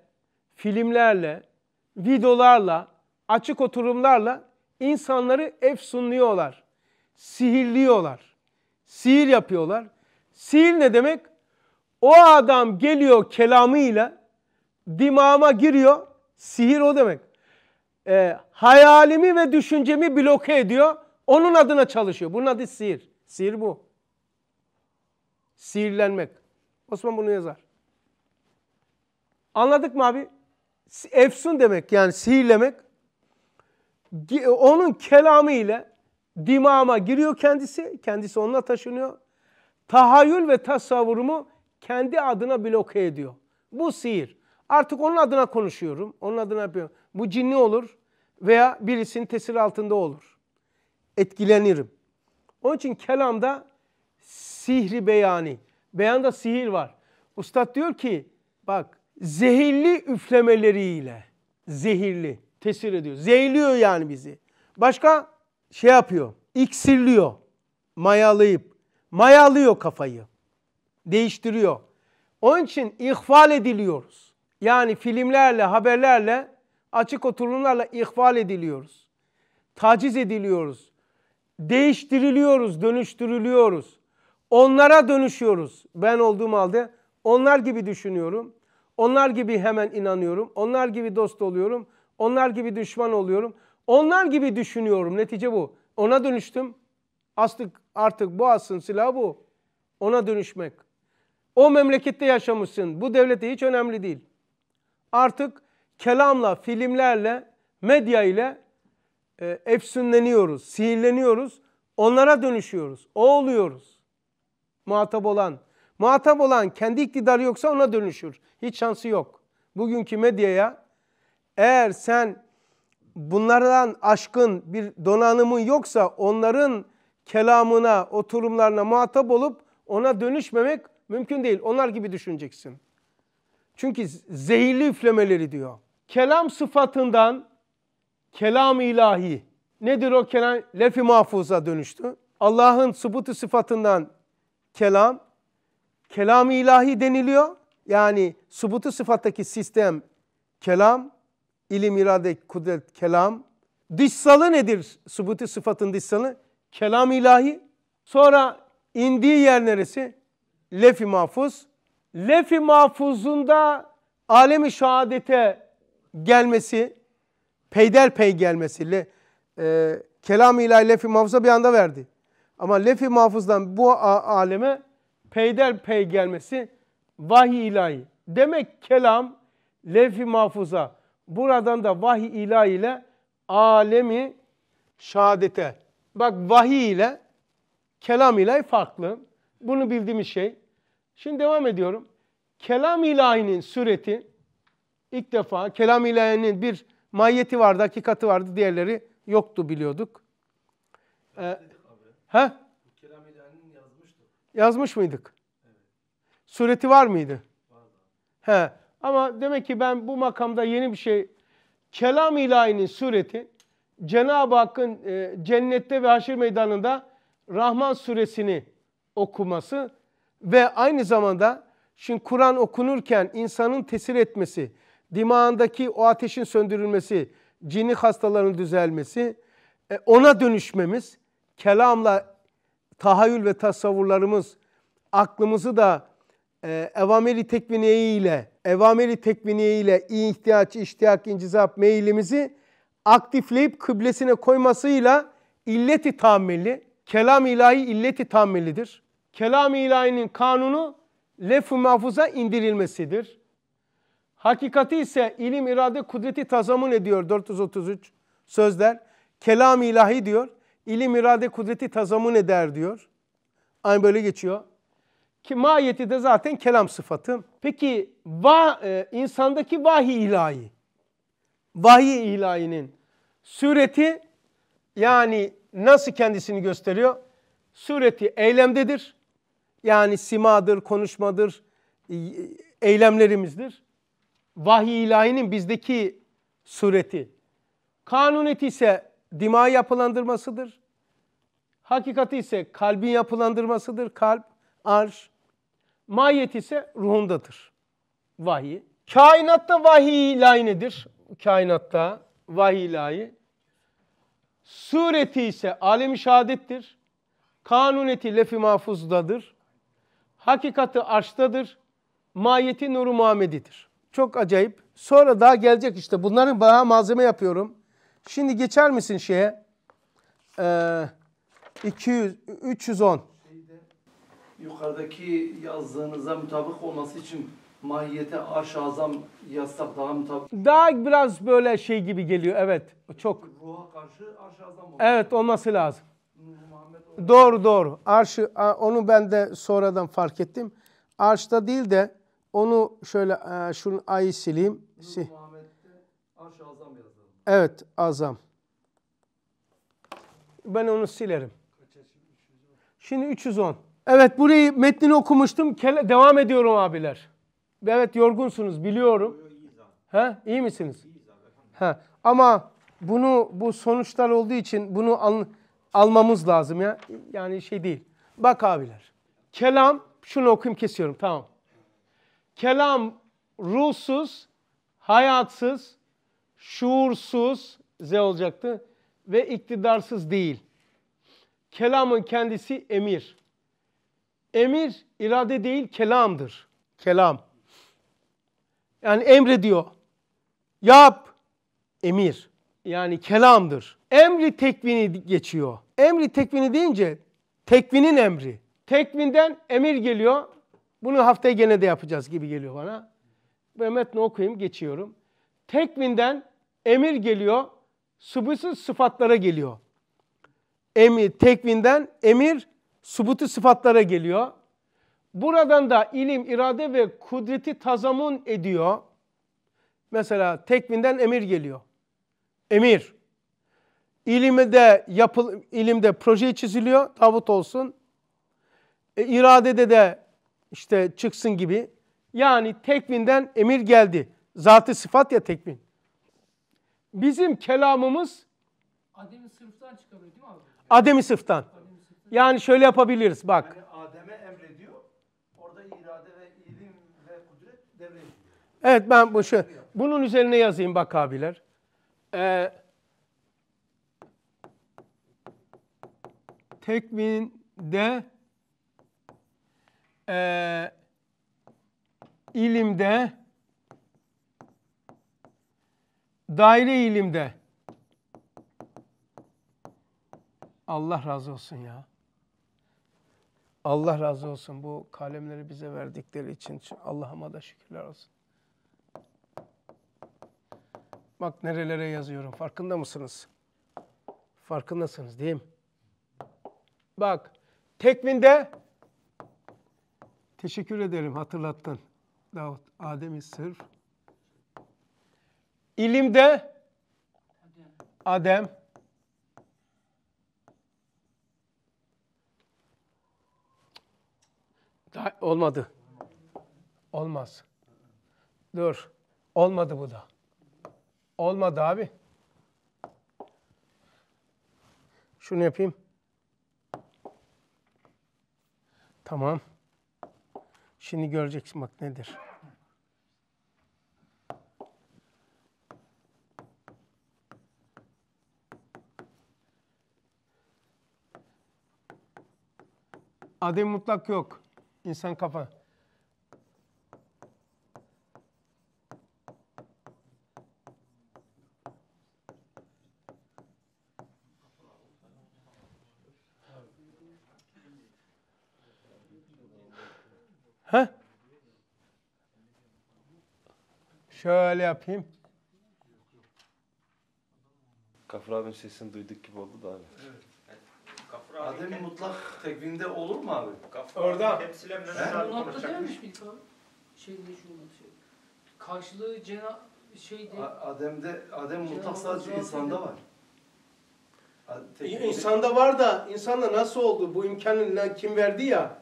filmlerle, videolarla, açık oturumlarla insanları efsunluyorlar. Sihirliyorlar. Sihir yapıyorlar. Sihir ne demek? O adam geliyor kelamıyla dimağıma giriyor. Sihir o demek. E, hayalimi ve düşüncemi bloke ediyor. Onun adına çalışıyor. Bunun adı sihir. Sihir bu. Sihirlenmek. Osman bunu yazar. Anladık mı abi? Efsun demek yani sihirlemek. Onun kelamı ile dimağıma giriyor kendisi. Kendisi onunla taşınıyor. Tahayyül ve tasavvurumu kendi adına bloke ediyor. Bu sihir. Artık onun adına konuşuyorum. Onun adına yapıyorum. Bu cinni olur veya birisinin tesir altında olur. Etkilenirim. Onun için kelamda sihri beyani. Beyanda sihir var. Ustad diyor ki bak zehirli üflemeleriyle zehirli tesir ediyor. Zehirliyor yani bizi. Başka şey yapıyor. İksirliyor. Mayalayıp. Mayalıyor kafayı değiştiriyor. Onun için ihval ediliyoruz. Yani filmlerle, haberlerle, açık oturumlarla ihval ediliyoruz. Taciz ediliyoruz. Değiştiriliyoruz, dönüştürülüyoruz. Onlara dönüşüyoruz. Ben olduğum halde onlar gibi düşünüyorum. Onlar gibi hemen inanıyorum. Onlar gibi dost oluyorum. Onlar gibi düşman oluyorum. Onlar gibi düşünüyorum. Netice bu. Ona dönüştüm. Aslık artık bu asın silahı bu. Ona dönüşmek. O memlekette yaşamışsın. Bu devlete hiç önemli değil. Artık kelamla, filmlerle, medya ile e, efsünleniyoruz, sihirleniyoruz. Onlara dönüşüyoruz. O oluyoruz. Muhatap olan. Muhatap olan kendi iktidarı yoksa ona dönüşür. Hiç şansı yok. Bugünkü medyaya eğer sen bunlardan aşkın bir donanımın yoksa onların kelamına, oturumlarına muhatap olup ona dönüşmemek Mümkün değil. Onlar gibi düşüneceksin. Çünkü zehirli üflemeleri diyor. Kelam sıfatından kelam ilahi. Nedir o kelam? Lefi mahfuza dönüştü. Allah'ın sıbutu sıfatından kelam, kelam ilahi deniliyor. Yani subutu sıfattaki sistem kelam, ilim, irade, kudret, kelam. Dışsalı nedir subutu sıfatın dışsalı? Kelam ilahi. Sonra indiği yer neresi? lef-i mahfuz. Lef-i mahfuzunda alemi şehadete gelmesi, peyderpey gelmesi, le, e, kelam-ı ilahi lef-i mahfuza bir anda verdi. Ama lef-i mahfuzdan bu aleme peyderpey gelmesi vahiy ilahi. Demek kelam lef-i mahfuza. Buradan da vahiy ilahi ile alemi şehadete. Bak vahiy ile kelam ilahi farklı. Bunu bildiğimiz şey. Şimdi devam ediyorum. Kelam ilahinin sureti ilk defa kelam ilahinin bir mahiyeti vardı, hakikati vardı. Diğerleri yoktu biliyorduk. Ee, ha? Kelam ilahinin yazmıştı. Yazmış mıydık? Evet. Sureti var mıydı? Vardı. He. Ama demek ki ben bu makamda yeni bir şey kelam ilahinin sureti Cenab-ı Hakk'ın e, cennette ve haşir meydanında Rahman suresini okuması ve aynı zamanda şimdi Kur'an okunurken insanın tesir etmesi, dimağındaki o ateşin söndürülmesi, cini hastaların düzelmesi, e, ona dönüşmemiz, kelamla tahayyül ve tasavvurlarımız, aklımızı da e, evameli tekviniye ile, evameli tekviniye ile ihtiyaç, iştiyak, incizap meylimizi aktifleyip kıblesine koymasıyla illeti tahammülü kelam ilahi illeti tammelidir. Kelam ilahinin kanunu lef-i mahfuza indirilmesidir. Hakikati ise ilim, irade, kudreti tazamun ediyor 433 sözler. Kelam ilahi diyor. İlim, irade, kudreti tazamun eder diyor. Aynı böyle geçiyor. Ki mahiyeti de zaten kelam sıfatı. Peki va, e, insandaki vahiy ilahi. Vahiy ilahinin sureti yani nasıl kendisini gösteriyor? Sureti eylemdedir. Yani simadır, konuşmadır, e, eylemlerimizdir. Vahiy ilahinin bizdeki sureti. Kanunet ise dima yapılandırmasıdır. Hakikati ise kalbin yapılandırmasıdır. Kalp, arş. Mahiyet ise ruhundadır. Vahiy. Kainatta vahiy ilahi nedir? Kainatta vahiy ilahi Sureti ise alemi i şehadettir. Kanuneti lefi mahfuzdadır. Hakikati arştadır. Mahiyeti nuru Muhammedidir. Çok acayip. Sonra daha gelecek işte. Bunların bana malzeme yapıyorum. Şimdi geçer misin şeye? Ee, 200, 310. Şeyde, yukarıdaki yazdığınıza mutabık olması için mahiyete aşazam azam yazsak daha mı tabi? Daha biraz böyle şey gibi geliyor evet. Çok. Ruha karşı aşazam azam olması. Evet olması lazım. doğru doğru. Arşı onu ben de sonradan fark ettim. Arşta değil de onu şöyle e, şunun ayı sileyim. Si. azam Evet azam. Ben onu silerim. Şimdi 310. Evet burayı metnini okumuştum. Devam ediyorum abiler. Evet yorgunsunuz biliyorum. He? İyi misiniz? He. Ama bunu bu sonuçlar olduğu için bunu al, almamız lazım ya. Yani şey değil. Bak abiler. Kelam şunu okuyayım kesiyorum tamam. Kelam ruhsuz, hayatsız, şuursuz z olacaktı ve iktidarsız değil. Kelamın kendisi emir. Emir irade değil kelamdır. Kelam. Yani emrediyor. Yap. Emir. Yani kelamdır. Emri tekvini geçiyor. Emri tekvini deyince tekvinin emri. Tekvinden emir geliyor. Bunu haftaya gene de yapacağız gibi geliyor bana. Mehmet ne okuyayım geçiyorum. Tekvinden emir geliyor. Subutu sıfatlara geliyor. Emir, tekvinden emir subutu sıfatlara geliyor. Buradan da ilim, irade ve kudreti tazamun ediyor. Mesela tekvinden emir geliyor. Emir. İlimde yapıl ilimde proje çiziliyor. Tavut olsun. E, iradede de işte çıksın gibi. Yani tekvinden emir geldi. Zatı sıfat ya tekvin. Bizim kelamımız Adem'i sırftan çıkamıyor değil mi abi? Adem'i sırftan. Yani şöyle yapabiliriz bak. Yani Evet ben bu şu, bunun üzerine yazayım bak abiler. Ee, tekvinde e, ilimde daire ilimde Allah razı olsun ya. Allah razı olsun bu kalemleri bize verdikleri için Allah'ıma da şükürler olsun. Bak nerelere yazıyorum. Farkında mısınız? Farkındasınız değil mi? Bak tekvinde teşekkür ederim hatırlattın Davut. Adem'i sırf. İlimde Adem. Da, olmadı. Olmaz. Dur. Olmadı bu da. Olmadı abi. Şunu yapayım. Tamam. Şimdi göreceksin bak nedir. Adem mutlak yok. İnsan kafa. Şöyle yapayım. Kafur abinin sesini duyduk gibi oldu da abi. Evet. Adem mutlak tekvinde olur mu abi? Kafur Orada. Hepsiyle He? Mutlakta dememiş miydik abi? Şeyde şu şey. Karşılığı cena şeyde. Adem'de Adem mutlak sadece insanda var. Tekvinde. İnsanda var da insanda nasıl oldu? Bu imkanı kim verdi ya?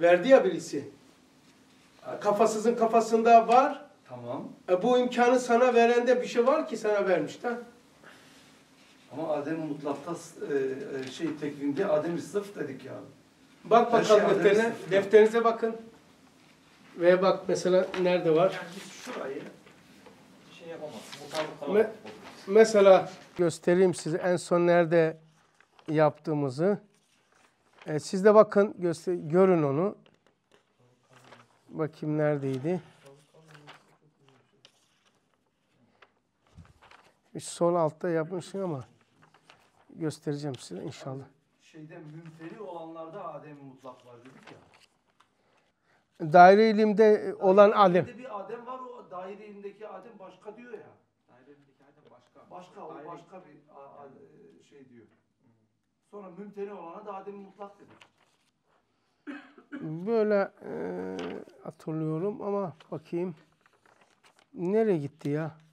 Verdi ya birisi. Kafasızın kafasında var. Tamam. E bu imkanı sana verende bir şey var ki sana vermişler. Ama Adem mutlakta e, e şey tekvinde Adem sıf dedik ya. Bak Her bakalım şey defterine, defterinize bakın. Ve bak mesela nerede var? Yani şurayı şey yapamaz. Me mesela göstereyim size en son nerede yaptığımızı. E, siz de bakın göster görün onu. Bakayım neredeydi? Bir sol altta yapmışsın ama göstereceğim size inşallah. Şeyde münferi olanlarda adem mutlak var dedik ya. Daire ilimde daire olan adem. Bir adem var o daire ilimdeki adem başka diyor ya. Daire ilimdeki adem başka. Başka daire... başka bir şey diyor. Sonra mümteni olana da adem mutlak dedik. Böyle e, hatırlıyorum ama bakayım. Nereye gitti ya?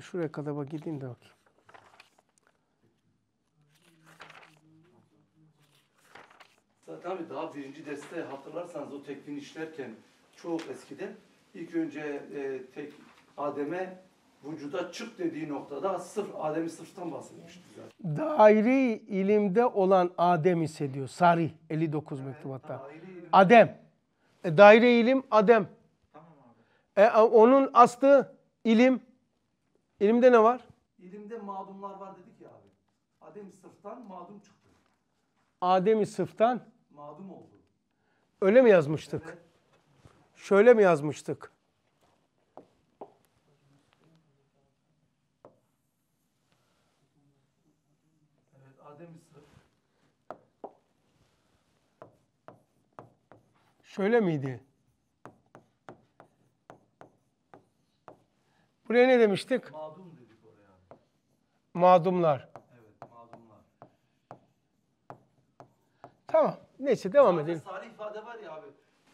şuraya kadar bak gideyim de bakayım. Zaten abi daha birinci deste hatırlarsanız o tekvin işlerken çok eskiden ilk önce e, tek Adem'e vücuda çık dediği noktada sırf Adem'i sırftan bahsetmişti zaten. Daire ilimde olan Adem hissediyor. Sarih 59 evet, mektubatta. Adem. E, daire ilim Adem. Tamam abi. E, onun astı ilim. Elimde ne var? Elimde madumlar var dedik ya abi. adem sıftan madum çıktı. adem sıftan? Madum oldu. Öyle mi yazmıştık? Evet. Şöyle mi yazmıştık? Evet, Adem-i sıf. Şöyle miydi? Buraya ne demiştik? Mağdum dedik oraya. Mağdumlar. Evet, mağdumlar. Tamam. Neyse devam Zaten edelim. Sarı ifade var ya abi.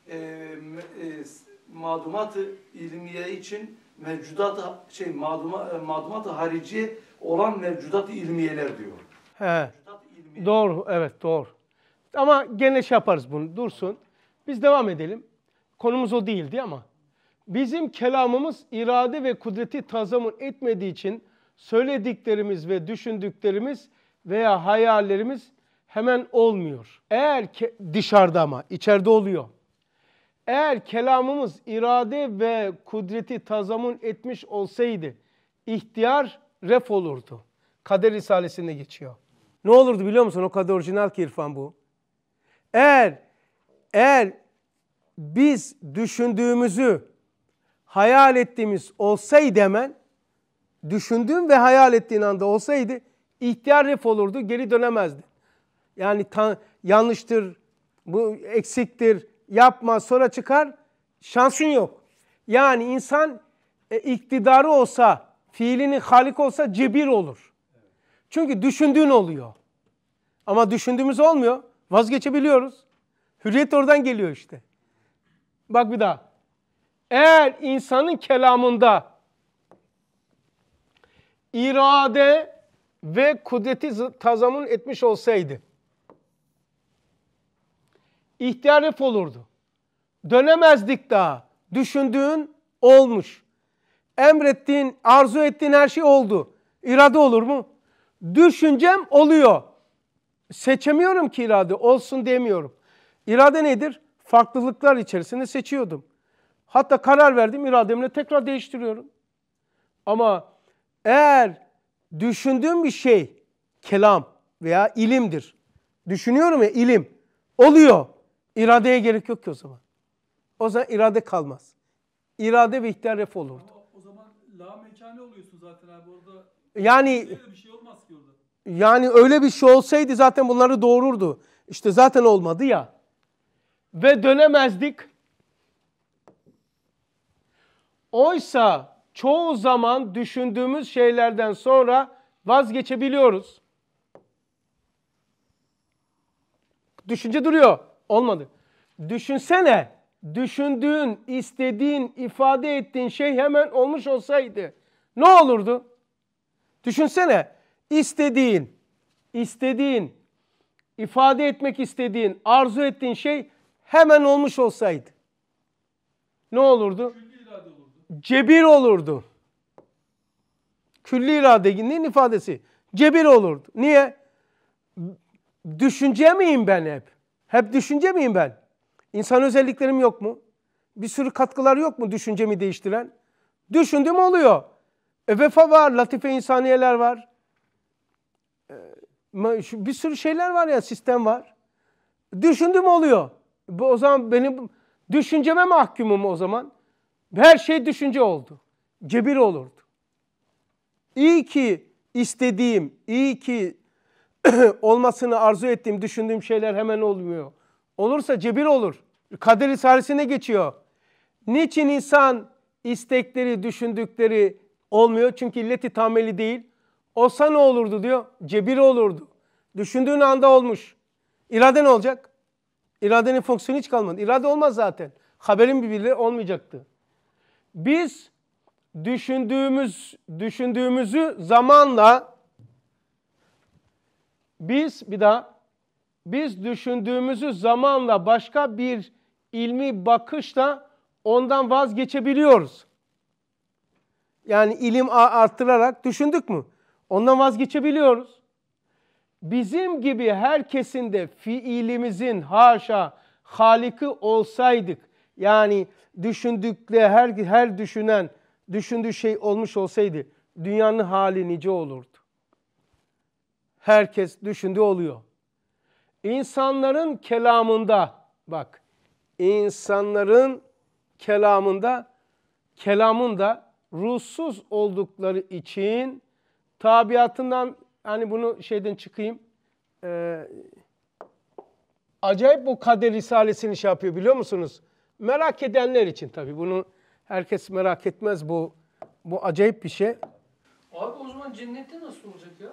Ee, e, e, mağdumat ilmiye için mevcudat şey mağduma, e, mağdumat-ı harici olan mevcudat ilmiyeler diyor. He. Doğru, evet doğru. Ama gene şey yaparız bunu, dursun. Biz devam edelim. Konumuz o değildi ama. Bizim kelamımız irade ve kudreti tazamun etmediği için söylediklerimiz ve düşündüklerimiz veya hayallerimiz hemen olmuyor. Eğer dışarıda ama içeride oluyor. Eğer kelamımız irade ve kudreti tazamun etmiş olsaydı ihtiyar ref olurdu. Kader Risalesi'nde geçiyor. Ne olurdu biliyor musun? O kadar orijinal ki irfan bu. Eğer eğer biz düşündüğümüzü hayal ettiğimiz olsaydı hemen düşündüğüm ve hayal ettiğin anda olsaydı ihtiyar ref olurdu geri dönemezdi. Yani yanlıştır, bu eksiktir, yapma sonra çıkar şansın yok. Yani insan e, iktidarı olsa, fiilinin halik olsa cebir olur. Çünkü düşündüğün oluyor. Ama düşündüğümüz olmuyor. Vazgeçebiliyoruz. Hürriyet oradan geliyor işte. Bak bir daha. Eğer insanın kelamında irade ve kudreti tazamun etmiş olsaydı ihtiyar hep olurdu. Dönemezdik daha. Düşündüğün olmuş. Emrettiğin, arzu ettiğin her şey oldu. İrade olur mu? Düşüncem oluyor. Seçemiyorum ki irade. Olsun demiyorum. İrade nedir? Farklılıklar içerisinde seçiyordum. Hatta karar verdim irademle tekrar değiştiriyorum. Ama eğer düşündüğüm bir şey kelam veya ilimdir. Düşünüyorum ya ilim. Oluyor. İradeye gerek yok ki o zaman. O zaman irade kalmaz. İrade ve ihtiyar ref olurdu. o zaman la mekane oluyorsun zaten abi orada. Yani bir şey olmaz ki orada. Yani öyle bir şey olsaydı zaten bunları doğururdu. İşte zaten olmadı ya. Ve dönemezdik Oysa çoğu zaman düşündüğümüz şeylerden sonra vazgeçebiliyoruz. Düşünce duruyor. Olmadı. Düşünsene düşündüğün, istediğin, ifade ettiğin şey hemen olmuş olsaydı ne olurdu? Düşünsene istediğin, istediğin, ifade etmek istediğin, arzu ettiğin şey hemen olmuş olsaydı ne olurdu? cebir olurdu. Külli iradenin ifadesi cebir olurdu. Niye? Düşünce miyim ben hep? Hep düşünce miyim ben? İnsan özelliklerim yok mu? Bir sürü katkılar yok mu düşüncemi değiştiren? Düşündüm oluyor. E, vefa var, latife insaniyeler var. E, bir sürü şeyler var ya sistem var. Düşündüm oluyor. Bu o zaman benim düşünceme mahkumum o zaman. Her şey düşünce oldu. Cebir olurdu. İyi ki istediğim, iyi ki olmasını arzu ettiğim, düşündüğüm şeyler hemen olmuyor. Olursa cebir olur. Kader isaresine geçiyor. Niçin insan istekleri, düşündükleri olmuyor? Çünkü illeti tameli değil. Olsa ne olurdu diyor? Cebir olurdu. Düşündüğün anda olmuş. İrade ne olacak? İradenin fonksiyonu hiç kalmadı. İrade olmaz zaten. Haberin bile olmayacaktı. Biz düşündüğümüz düşündüğümüzü zamanla biz bir daha biz düşündüğümüzü zamanla başka bir ilmi bakışla ondan vazgeçebiliyoruz. Yani ilim arttırarak düşündük mü? Ondan vazgeçebiliyoruz. Bizim gibi herkesin de fiilimizin haşa haliki olsaydık yani düşündükle her her düşünen düşündüğü şey olmuş olsaydı dünyanın hali nice olurdu. Herkes düşündüğü oluyor. İnsanların kelamında bak insanların kelamında kelamında ruhsuz oldukları için tabiatından hani bunu şeyden çıkayım e, acayip bu kader risalesini şey yapıyor biliyor musunuz? Merak edenler için tabii bunu herkes merak etmez bu bu acayip bir şey. Abi o zaman cennette nasıl olacak ya?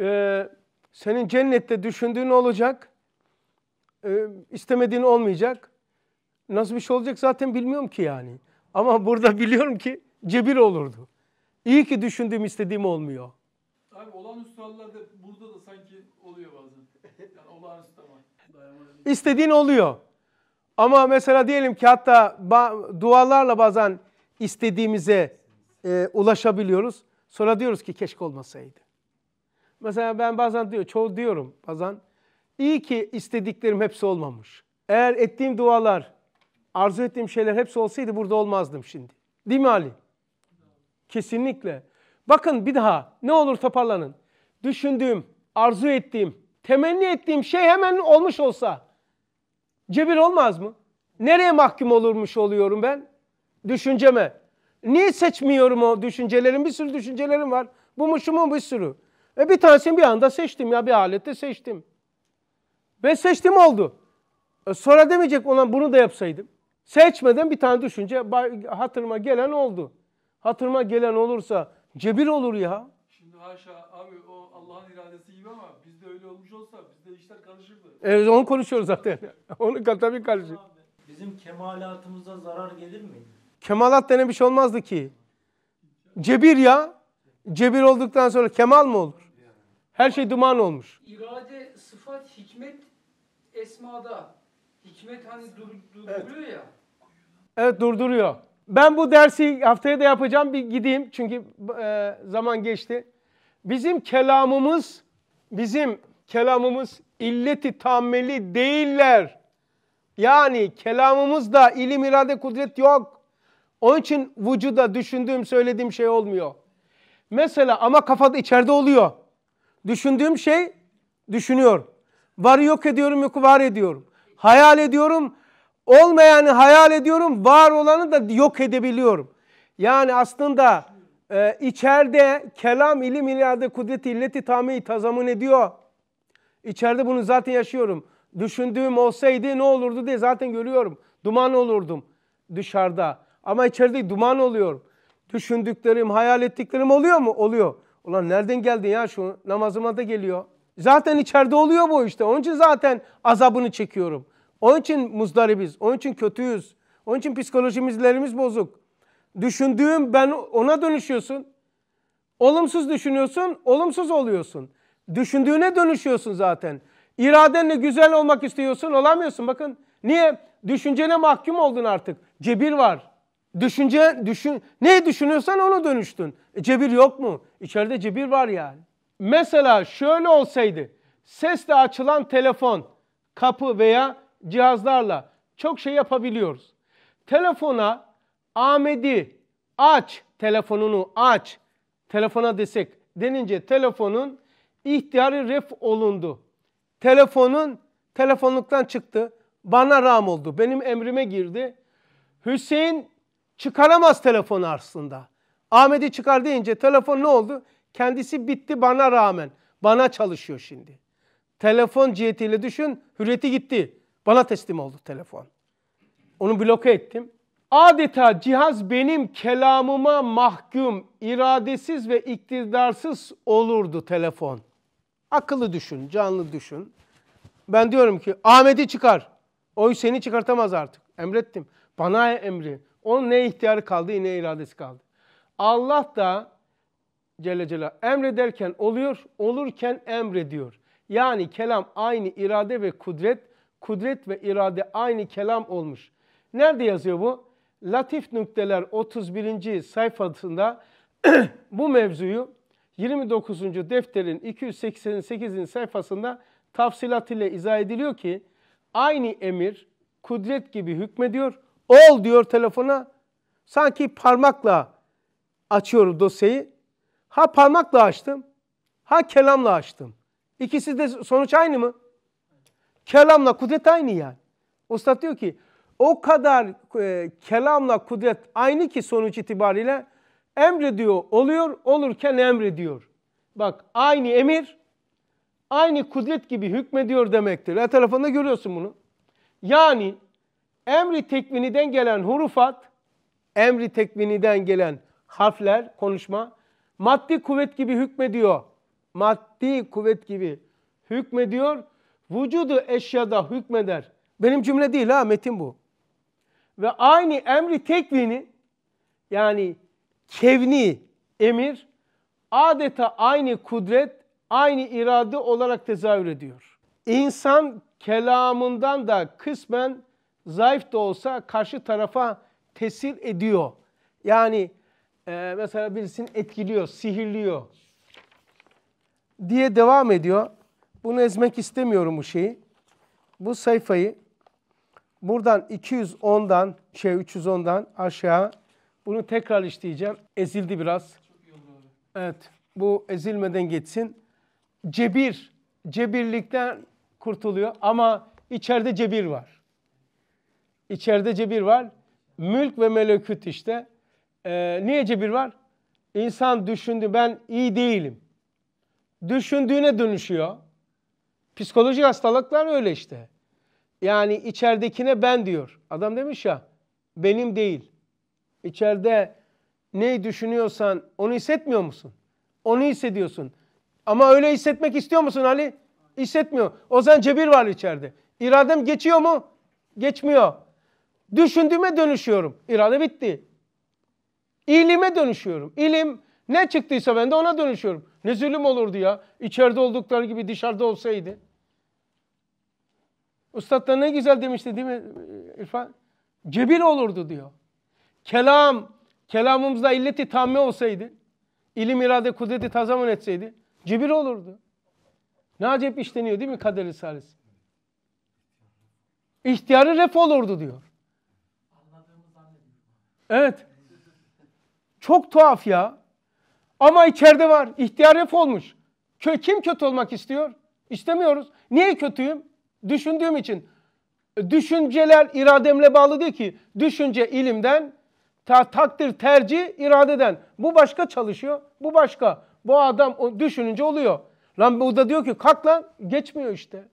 Ee, senin cennette düşündüğün olacak, ee, istemediğin olmayacak. Nasıl bir şey olacak zaten bilmiyorum ki yani. Ama burada biliyorum ki cebir olurdu. İyi ki düşündüğüm istediğim olmuyor. Abi olan hallerde burada da sanki oluyor bazen. Yani olağanüstü istediğin oluyor. Ama mesela diyelim ki hatta dualarla bazen istediğimize e, ulaşabiliyoruz. Sonra diyoruz ki keşke olmasaydı. Mesela ben bazen diyor, çoğu diyorum bazen iyi ki istediklerim hepsi olmamış. Eğer ettiğim dualar, arzu ettiğim şeyler hepsi olsaydı burada olmazdım şimdi. Değil mi Ali? Kesinlikle. Bakın bir daha ne olur toparlanın. Düşündüğüm, arzu ettiğim, temenni ettiğim şey hemen olmuş olsa Cebir olmaz mı? Nereye mahkum olurmuş oluyorum ben? Düşünceme. Niye seçmiyorum o düşüncelerin? Bir sürü düşüncelerim var. Bu mu şu mu bir sürü. E bir tanesini bir anda seçtim ya bir alette seçtim. Ve seçtim oldu. E sonra demeyecek olan bunu da yapsaydım. Seçmeden bir tane düşünce hatırıma gelen oldu. Hatırıma gelen olursa cebir olur ya. Şimdi haşa abi o Allah'ın iradesi gibi ama bizde öyle olmuş olsa işler karışır Evet onu konuşuyoruz zaten. Onu tabii karışır. Bizim kemalatımıza zarar gelir mi? Kemalat denen bir şey olmazdı ki. Cebir ya. Cebir olduktan sonra kemal mı olur? Her şey duman olmuş. İrade, sıfat, hikmet esmada. Hikmet hani dur, durduruyor evet. ya. Evet durduruyor. Ben bu dersi haftaya da yapacağım. Bir gideyim çünkü e, zaman geçti. Bizim kelamımız, bizim kelamımız illeti tammeli değiller. Yani kelamımızda ilim, irade, kudret yok. Onun için vücuda düşündüğüm, söylediğim şey olmuyor. Mesela ama kafada içeride oluyor. Düşündüğüm şey düşünüyor. Varı yok ediyorum, yoku var ediyorum. Hayal ediyorum, olmayanı hayal ediyorum, var olanı da yok edebiliyorum. Yani aslında e, içeride kelam, ilim, irade, kudret illeti, tameyi tazamın ediyor. İçeride bunu zaten yaşıyorum. Düşündüğüm olsaydı ne olurdu diye zaten görüyorum. Duman olurdum dışarıda. Ama içeride duman oluyor. Düşündüklerim, hayal ettiklerim oluyor mu? Oluyor. Ulan nereden geldin ya şu namazıma da geliyor. Zaten içeride oluyor bu işte. Onun için zaten azabını çekiyorum. Onun için muzdaribiz. Onun için kötüyüz. Onun için psikolojimizlerimiz bozuk. Düşündüğüm ben ona dönüşüyorsun. Olumsuz düşünüyorsun, olumsuz oluyorsun. Düşündüğüne dönüşüyorsun zaten. İradenle güzel olmak istiyorsun olamıyorsun. Bakın niye? Düşüncene mahkum oldun artık. Cebir var. Düşünce, düşün, ne düşünüyorsan onu dönüştün. E, cebir yok mu? İçeride cebir var yani. Mesela şöyle olsaydı. Sesle açılan telefon, kapı veya cihazlarla çok şey yapabiliyoruz. Telefona Ahmet'i aç telefonunu aç telefona desek denince telefonun ihtiyarı ref olundu. Telefonun telefonluktan çıktı. Bana ram oldu. Benim emrime girdi. Hüseyin çıkaramaz telefonu aslında. Ahmet'i çıkar deyince telefon ne oldu? Kendisi bitti bana rağmen. Bana çalışıyor şimdi. Telefon cihetiyle düşün. Hürriyeti gitti. Bana teslim oldu telefon. Onu bloke ettim. Adeta cihaz benim kelamıma mahkum, iradesiz ve iktidarsız olurdu telefon. Akıllı düşün, canlı düşün. Ben diyorum ki Ahmet'i çıkar. Oy seni çıkartamaz artık. Emrettim. Bana emri. Onun ne ihtiyarı kaldı ne iradesi kaldı. Allah da Celle Celal emrederken oluyor, olurken emrediyor. Yani kelam aynı irade ve kudret, kudret ve irade aynı kelam olmuş. Nerede yazıyor bu? Latif Nükteler 31. sayfasında bu mevzuyu 29. defterin 288. sayfasında tafsilat ile izah ediliyor ki aynı emir kudret gibi hükmediyor. Ol diyor telefona. Sanki parmakla açıyorum dosyayı. Ha parmakla açtım, ha kelamla açtım. İkisi de sonuç aynı mı? Kelamla kudret aynı yani. Usta diyor ki o kadar e, kelamla kudret aynı ki sonuç itibariyle Emrediyor oluyor, olurken emrediyor. Bak aynı emir, aynı kudret gibi hükmediyor demektir. Her tarafında görüyorsun bunu. Yani emri tekviniden gelen hurufat, emri tekviniden gelen harfler, konuşma, maddi kuvvet gibi hükmediyor. Maddi kuvvet gibi hükmediyor. Vücudu eşyada hükmeder. Benim cümle değil ha metin bu. Ve aynı emri tekvini yani kevni emir adeta aynı kudret, aynı irade olarak tezahür ediyor. İnsan kelamından da kısmen zayıf da olsa karşı tarafa tesir ediyor. Yani e, mesela birisini etkiliyor, sihirliyor diye devam ediyor. Bunu ezmek istemiyorum bu şeyi. Bu sayfayı buradan 210'dan şey 310'dan aşağı bunu tekrar işleyeceğim. Ezildi biraz. Evet. Bu ezilmeden geçsin. Cebir. Cebirlikten kurtuluyor ama içeride cebir var. İçeride cebir var. Mülk ve meleküt işte. Ee, niye cebir var? İnsan düşündü ben iyi değilim. Düşündüğüne dönüşüyor. Psikolojik hastalıklar öyle işte. Yani içeridekine ben diyor. Adam demiş ya benim değil. İçeride neyi düşünüyorsan onu hissetmiyor musun? Onu hissediyorsun. Ama öyle hissetmek istiyor musun Ali? Hissetmiyor. O zaman cebir var içeride. İradem geçiyor mu? Geçmiyor. Düşündüğüme dönüşüyorum. İrade bitti. İlime dönüşüyorum. İlim ne çıktıysa ben de ona dönüşüyorum. Ne zulüm olurdu ya. İçeride oldukları gibi dışarıda olsaydı. Ustad da ne güzel demişti değil mi İrfan? Cebir olurdu diyor. Kelam, kelamımızda illeti tamme olsaydı, ilim irade kudreti tazamun etseydi cibir olurdu. Ne acayip işleniyor değil mi kader risalesi? İhtiyarı ref olurdu diyor. Evet. Çok tuhaf ya. Ama içeride var. İhtiyar ref olmuş. Kim kötü olmak istiyor? İstemiyoruz. Niye kötüyüm? Düşündüğüm için. Düşünceler irademle bağlı değil ki. Düşünce ilimden, Ta, takdir tercih iradeden. Bu başka çalışıyor, bu başka. Bu adam o, düşününce oluyor. Lan bu da diyor ki kalk lan geçmiyor işte.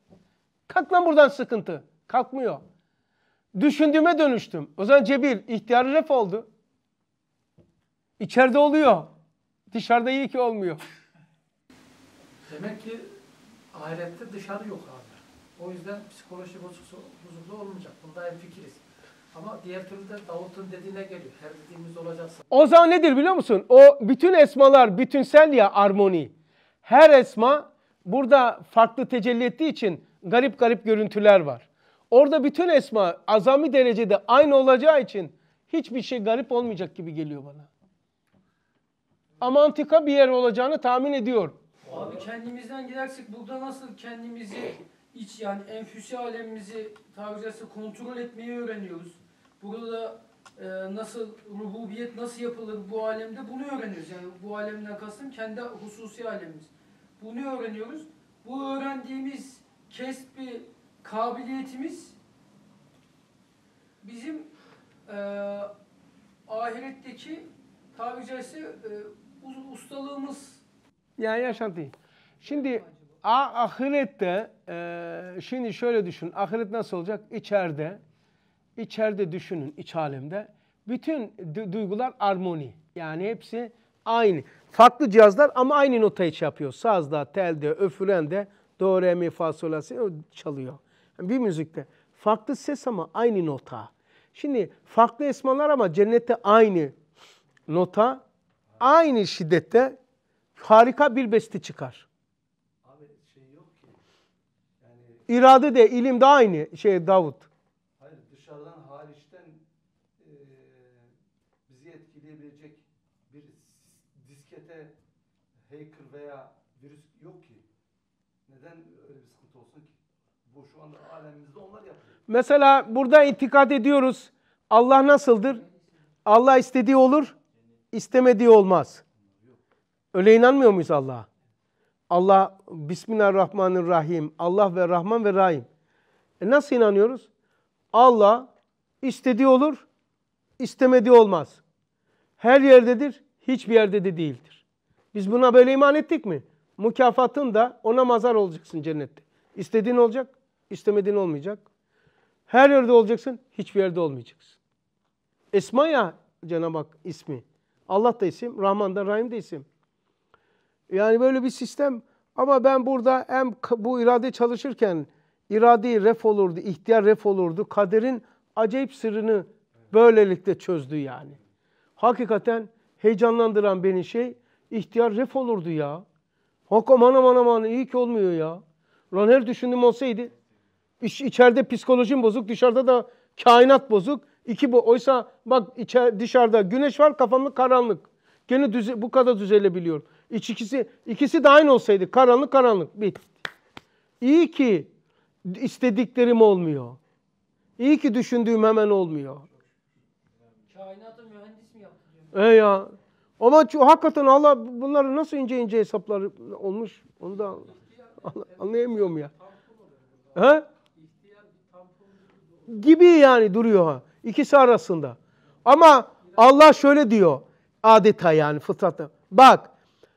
Kalk lan buradan sıkıntı. Kalkmıyor. Düşündüğüme dönüştüm. O zaman cebir ihtiyarı ref oldu. İçeride oluyor. Dışarıda iyi ki olmuyor. Demek ki ahirette dışarı yok abi. O yüzden psikolojik bozukluğu olmayacak. Bunda en fikiriz. Ama diğer türlü de Davut'un dediğine geliyor. Her dediğimiz olacaksa. O zaman nedir biliyor musun? O bütün esmalar bütünsel ya armoni. Her esma burada farklı tecelli ettiği için garip garip görüntüler var. Orada bütün esma azami derecede aynı olacağı için hiçbir şey garip olmayacak gibi geliyor bana. Ama antika bir yer olacağını tahmin ediyorum. Abi kendimizden gidersek burada nasıl kendimizi iç yani enfüse alemimizi tabircası kontrol etmeyi öğreniyoruz. Burada e, nasıl rububiyet nasıl yapılır bu alemde bunu öğreniyoruz. Yani bu alemden kastım kendi hususi alemimiz. Bunu öğreniyoruz. Bu öğrendiğimiz kesbi kabiliyetimiz bizim e, ahiretteki tabiri caizse e, ustalığımız. Yani yaşantı. Şimdi ahirette e, şimdi şöyle düşün. Ahiret nasıl olacak? İçeride içeride düşünün iç alemde. Bütün du duygular armoni. Yani hepsi aynı. Farklı cihazlar ama aynı notayı yapıyor. Sazda, telde, öfürende do, re, mi, fa, sol, si çalıyor. bir müzikte. Farklı ses ama aynı nota. Şimdi farklı esmalar ama cennette aynı nota, aynı şiddette harika bir besti çıkar. Abi şey yok ki. Yani... İrade de, ilim de aynı şey Davut. hacker veya virüs yok ki. Neden öyle bir sıkıntı olsun ki? Bu şu anda alemimizde onlar yapıyor. Mesela burada itikad ediyoruz. Allah nasıldır? Allah istediği olur, istemediği olmaz. Öyle inanmıyor muyuz Allah'a? Allah Bismillahirrahmanirrahim. Allah ve Rahman ve Rahim. E nasıl inanıyoruz? Allah istediği olur, istemediği olmaz. Her yerdedir, hiçbir yerde de değildir. Biz buna böyle iman ettik mi? Mükafatın da ona mazar olacaksın cennette. İstediğin olacak, istemediğin olmayacak. Her yerde olacaksın, hiçbir yerde olmayacaksın. Esma ya Cenab-ı Hak ismi. Allah da isim, Rahman da Rahim de isim. Yani böyle bir sistem ama ben burada hem bu irade çalışırken iradi ref olurdu, ihtiyar ref olurdu. Kaderin acayip sırrını böylelikle çözdü yani. Hakikaten heyecanlandıran beni şey İhtiyar ref olurdu ya. Hakkım aman aman aman iyi ki olmuyor ya. Lan her düşündüğüm olsaydı. İç, içeride psikolojim bozuk, dışarıda da kainat bozuk. İki bu. Oysa bak içer, dışarıda güneş var kafamda karanlık. Gene düze, bu kadar düzelebiliyorum. İç ikisi, ikisi de aynı olsaydı karanlık karanlık. Bit. İyi ki istediklerim olmuyor. İyi ki düşündüğüm hemen olmuyor. Kainatı mühendis mi yaptı? E ya. Ama hakikaten Allah bunları nasıl ince ince hesaplar olmuş onu da anlayamıyorum ya. Ha? Gibi yani duruyor ha. İkisi arasında. Ama Allah şöyle diyor adeta yani fıtratta. Bak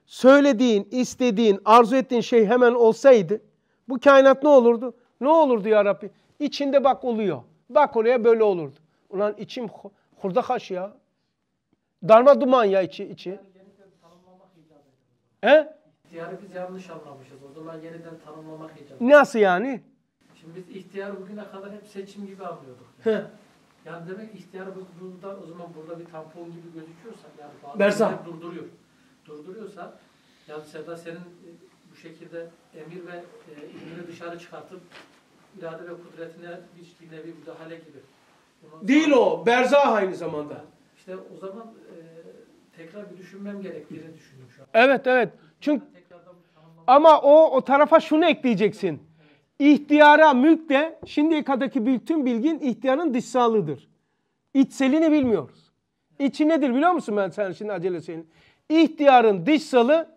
söylediğin, istediğin, arzu ettiğin şey hemen olsaydı bu kainat ne olurdu? Ne olurdu ya Rabbi? İçinde bak oluyor. Bak oraya böyle olurdu. Ulan içim hurda kaş ya. Darma duman ya içi. içi. Yani He? İhtiyarı biz yanlış anlamışız. O zaman yeniden tanımlamak icap Nasıl yani? Şimdi biz ihtiyarı bugüne kadar hep seçim gibi anlıyorduk. Yani, yani demek ihtiyar burada o zaman burada bir tampon gibi gözüküyorsa yani bazı durduruyor. Durduruyorsa yani Sevda senin e, bu şekilde emir ve e, ilmini dışarı çıkartıp irade ve kudretine bir, bir nevi müdahale gibi. Ondan Değil o. Berzah aynı zamanda. İşte o zaman e, tekrar bir düşünmem gerektiğini düşündüm şu an. Evet evet. Çünkü ama o o tarafa şunu ekleyeceksin. İhtiyara mülk de şimdiye kadarki bütün bilgin ihtiyarın dışsallıdır. İçselini bilmiyoruz. İçi nedir biliyor musun ben sen şimdi acele senin. İhtiyarın dışsalı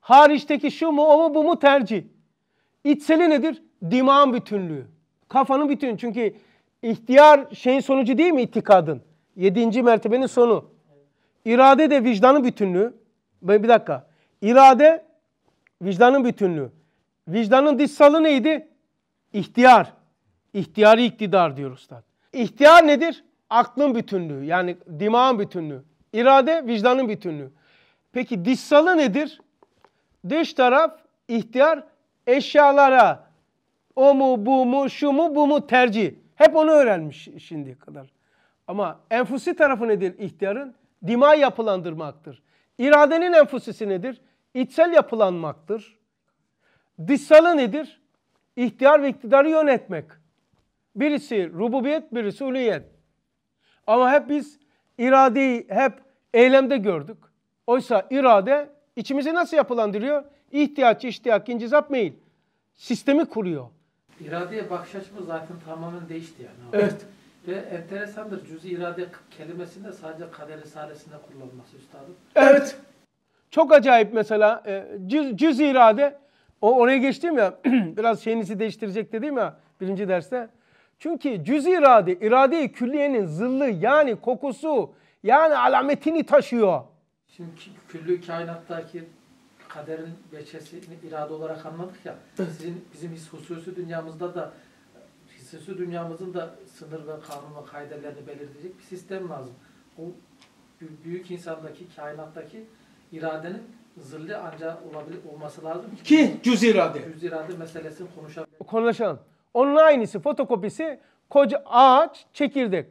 hariçteki şu mu o mu bu mu tercih. İçseli nedir? Dimağın bütünlüğü. Kafanın bütün. Çünkü ihtiyar şeyin sonucu değil mi itikadın? Yedinci mertebenin sonu. İrade de vicdanın bütünlüğü. Bir dakika. İrade vicdanın bütünlüğü. Vicdanın dışsalı neydi? İhtiyar. İhtiyari iktidar diyor üstad. İhtiyar nedir? Aklın bütünlüğü yani dimağın bütünlüğü. İrade vicdanın bütünlüğü. Peki dışsalı nedir? Dış taraf ihtiyar eşyalara o mu bu mu şu mu bu mu tercih. Hep onu öğrenmiş şimdiye kadar. Ama enfusi tarafı nedir ihtiyarın? Dima yapılandırmaktır. İradenin enfusisi nedir? İçsel yapılanmaktır. Dışsalı nedir? İhtiyar ve iktidarı yönetmek. Birisi rububiyet, birisi uluyet. Ama hep biz iradeyi hep eylemde gördük. Oysa irade içimizi nasıl yapılandırıyor? İhtiyaç, iştiyak, incizap, meyil. Sistemi kuruyor. İradeye bakış açımız zaten tamamen değişti yani. Evet. Ve enteresandır cüz-i irade kelimesinde sadece kader risalesinde kullanılması üstadım. Evet. Çok acayip mesela e, cüz, cüz irade o oraya geçtim ya biraz şeyinizi değiştirecek dedim ya birinci derste. Çünkü cüz irade irade-i külliyenin zıllı yani kokusu yani alametini taşıyor. Şimdi küllü kainattaki kaderin veçesini irade olarak anladık ya. Sizin bizim his hususi dünyamızda da siyasi dünyamızın da sınır ve kanun ve kaidelerini belirleyecek bir sistem lazım. Bu büyük insandaki, kainattaki iradenin zilli ancak olabilir, olması lazım. Ki cüz irade. Cüz irade meselesini konuşalım. Konuşalım. Onun aynısı, fotokopisi koca ağaç, çekirdek.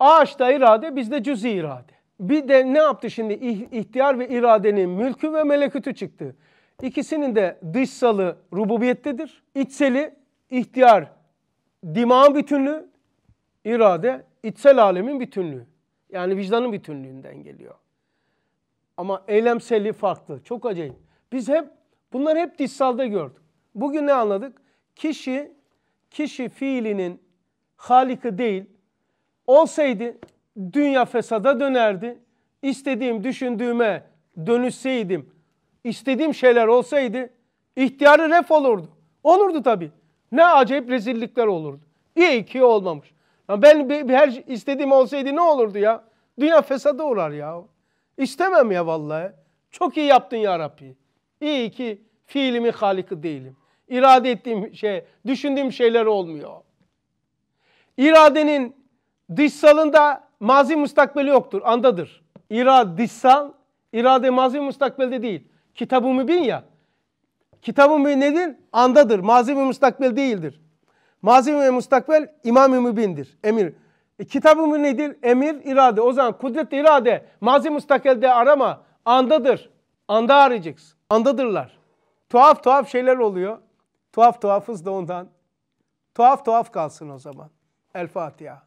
Ağaçta irade, bizde cüz irade. Bir de ne yaptı şimdi? İhtiyar ve iradenin mülkü ve melekütü çıktı. İkisinin de dışsalı rububiyettedir. İçseli ihtiyar dimağın bütünlüğü, irade içsel alemin bütünlüğü. Yani vicdanın bütünlüğünden geliyor. Ama eylemseli farklı. Çok acayip. Biz hep bunları hep dişsalda gördük. Bugün ne anladık? Kişi kişi fiilinin halikı değil. Olsaydı dünya fesada dönerdi. İstediğim, düşündüğüme dönüşseydim, istediğim şeyler olsaydı ihtiyarı ref olurdu. Olurdu tabii. Ne acayip rezillikler olurdu. İyi ki olmamış. ben bir, her şey istediğim olsaydı ne olurdu ya? Dünya fesada uğrar ya. İstemem ya vallahi. Çok iyi yaptın ya Rabbi. İyi ki fiilimi halikı değilim. İrade ettiğim şey, düşündüğüm şeyler olmuyor. İradenin dışsalında mazi mustakbeli yoktur, andadır. İrade dışsal, irade mazi mustakbelde değil. Kitabımı bin ya, Kitab-ı andadır. Mazi ve mustakbel değildir. Mazi ve mustakbel imam-ı mübindir. Emir. E, kitab-ı emir, irade. O zaman kudret irade. Mazi de arama. Andadır. Anda arayacaksın. Andadırlar. Tuhaf tuhaf şeyler oluyor. Tuhaf tuhafız da ondan. Tuhaf tuhaf kalsın o zaman. El Fatiha.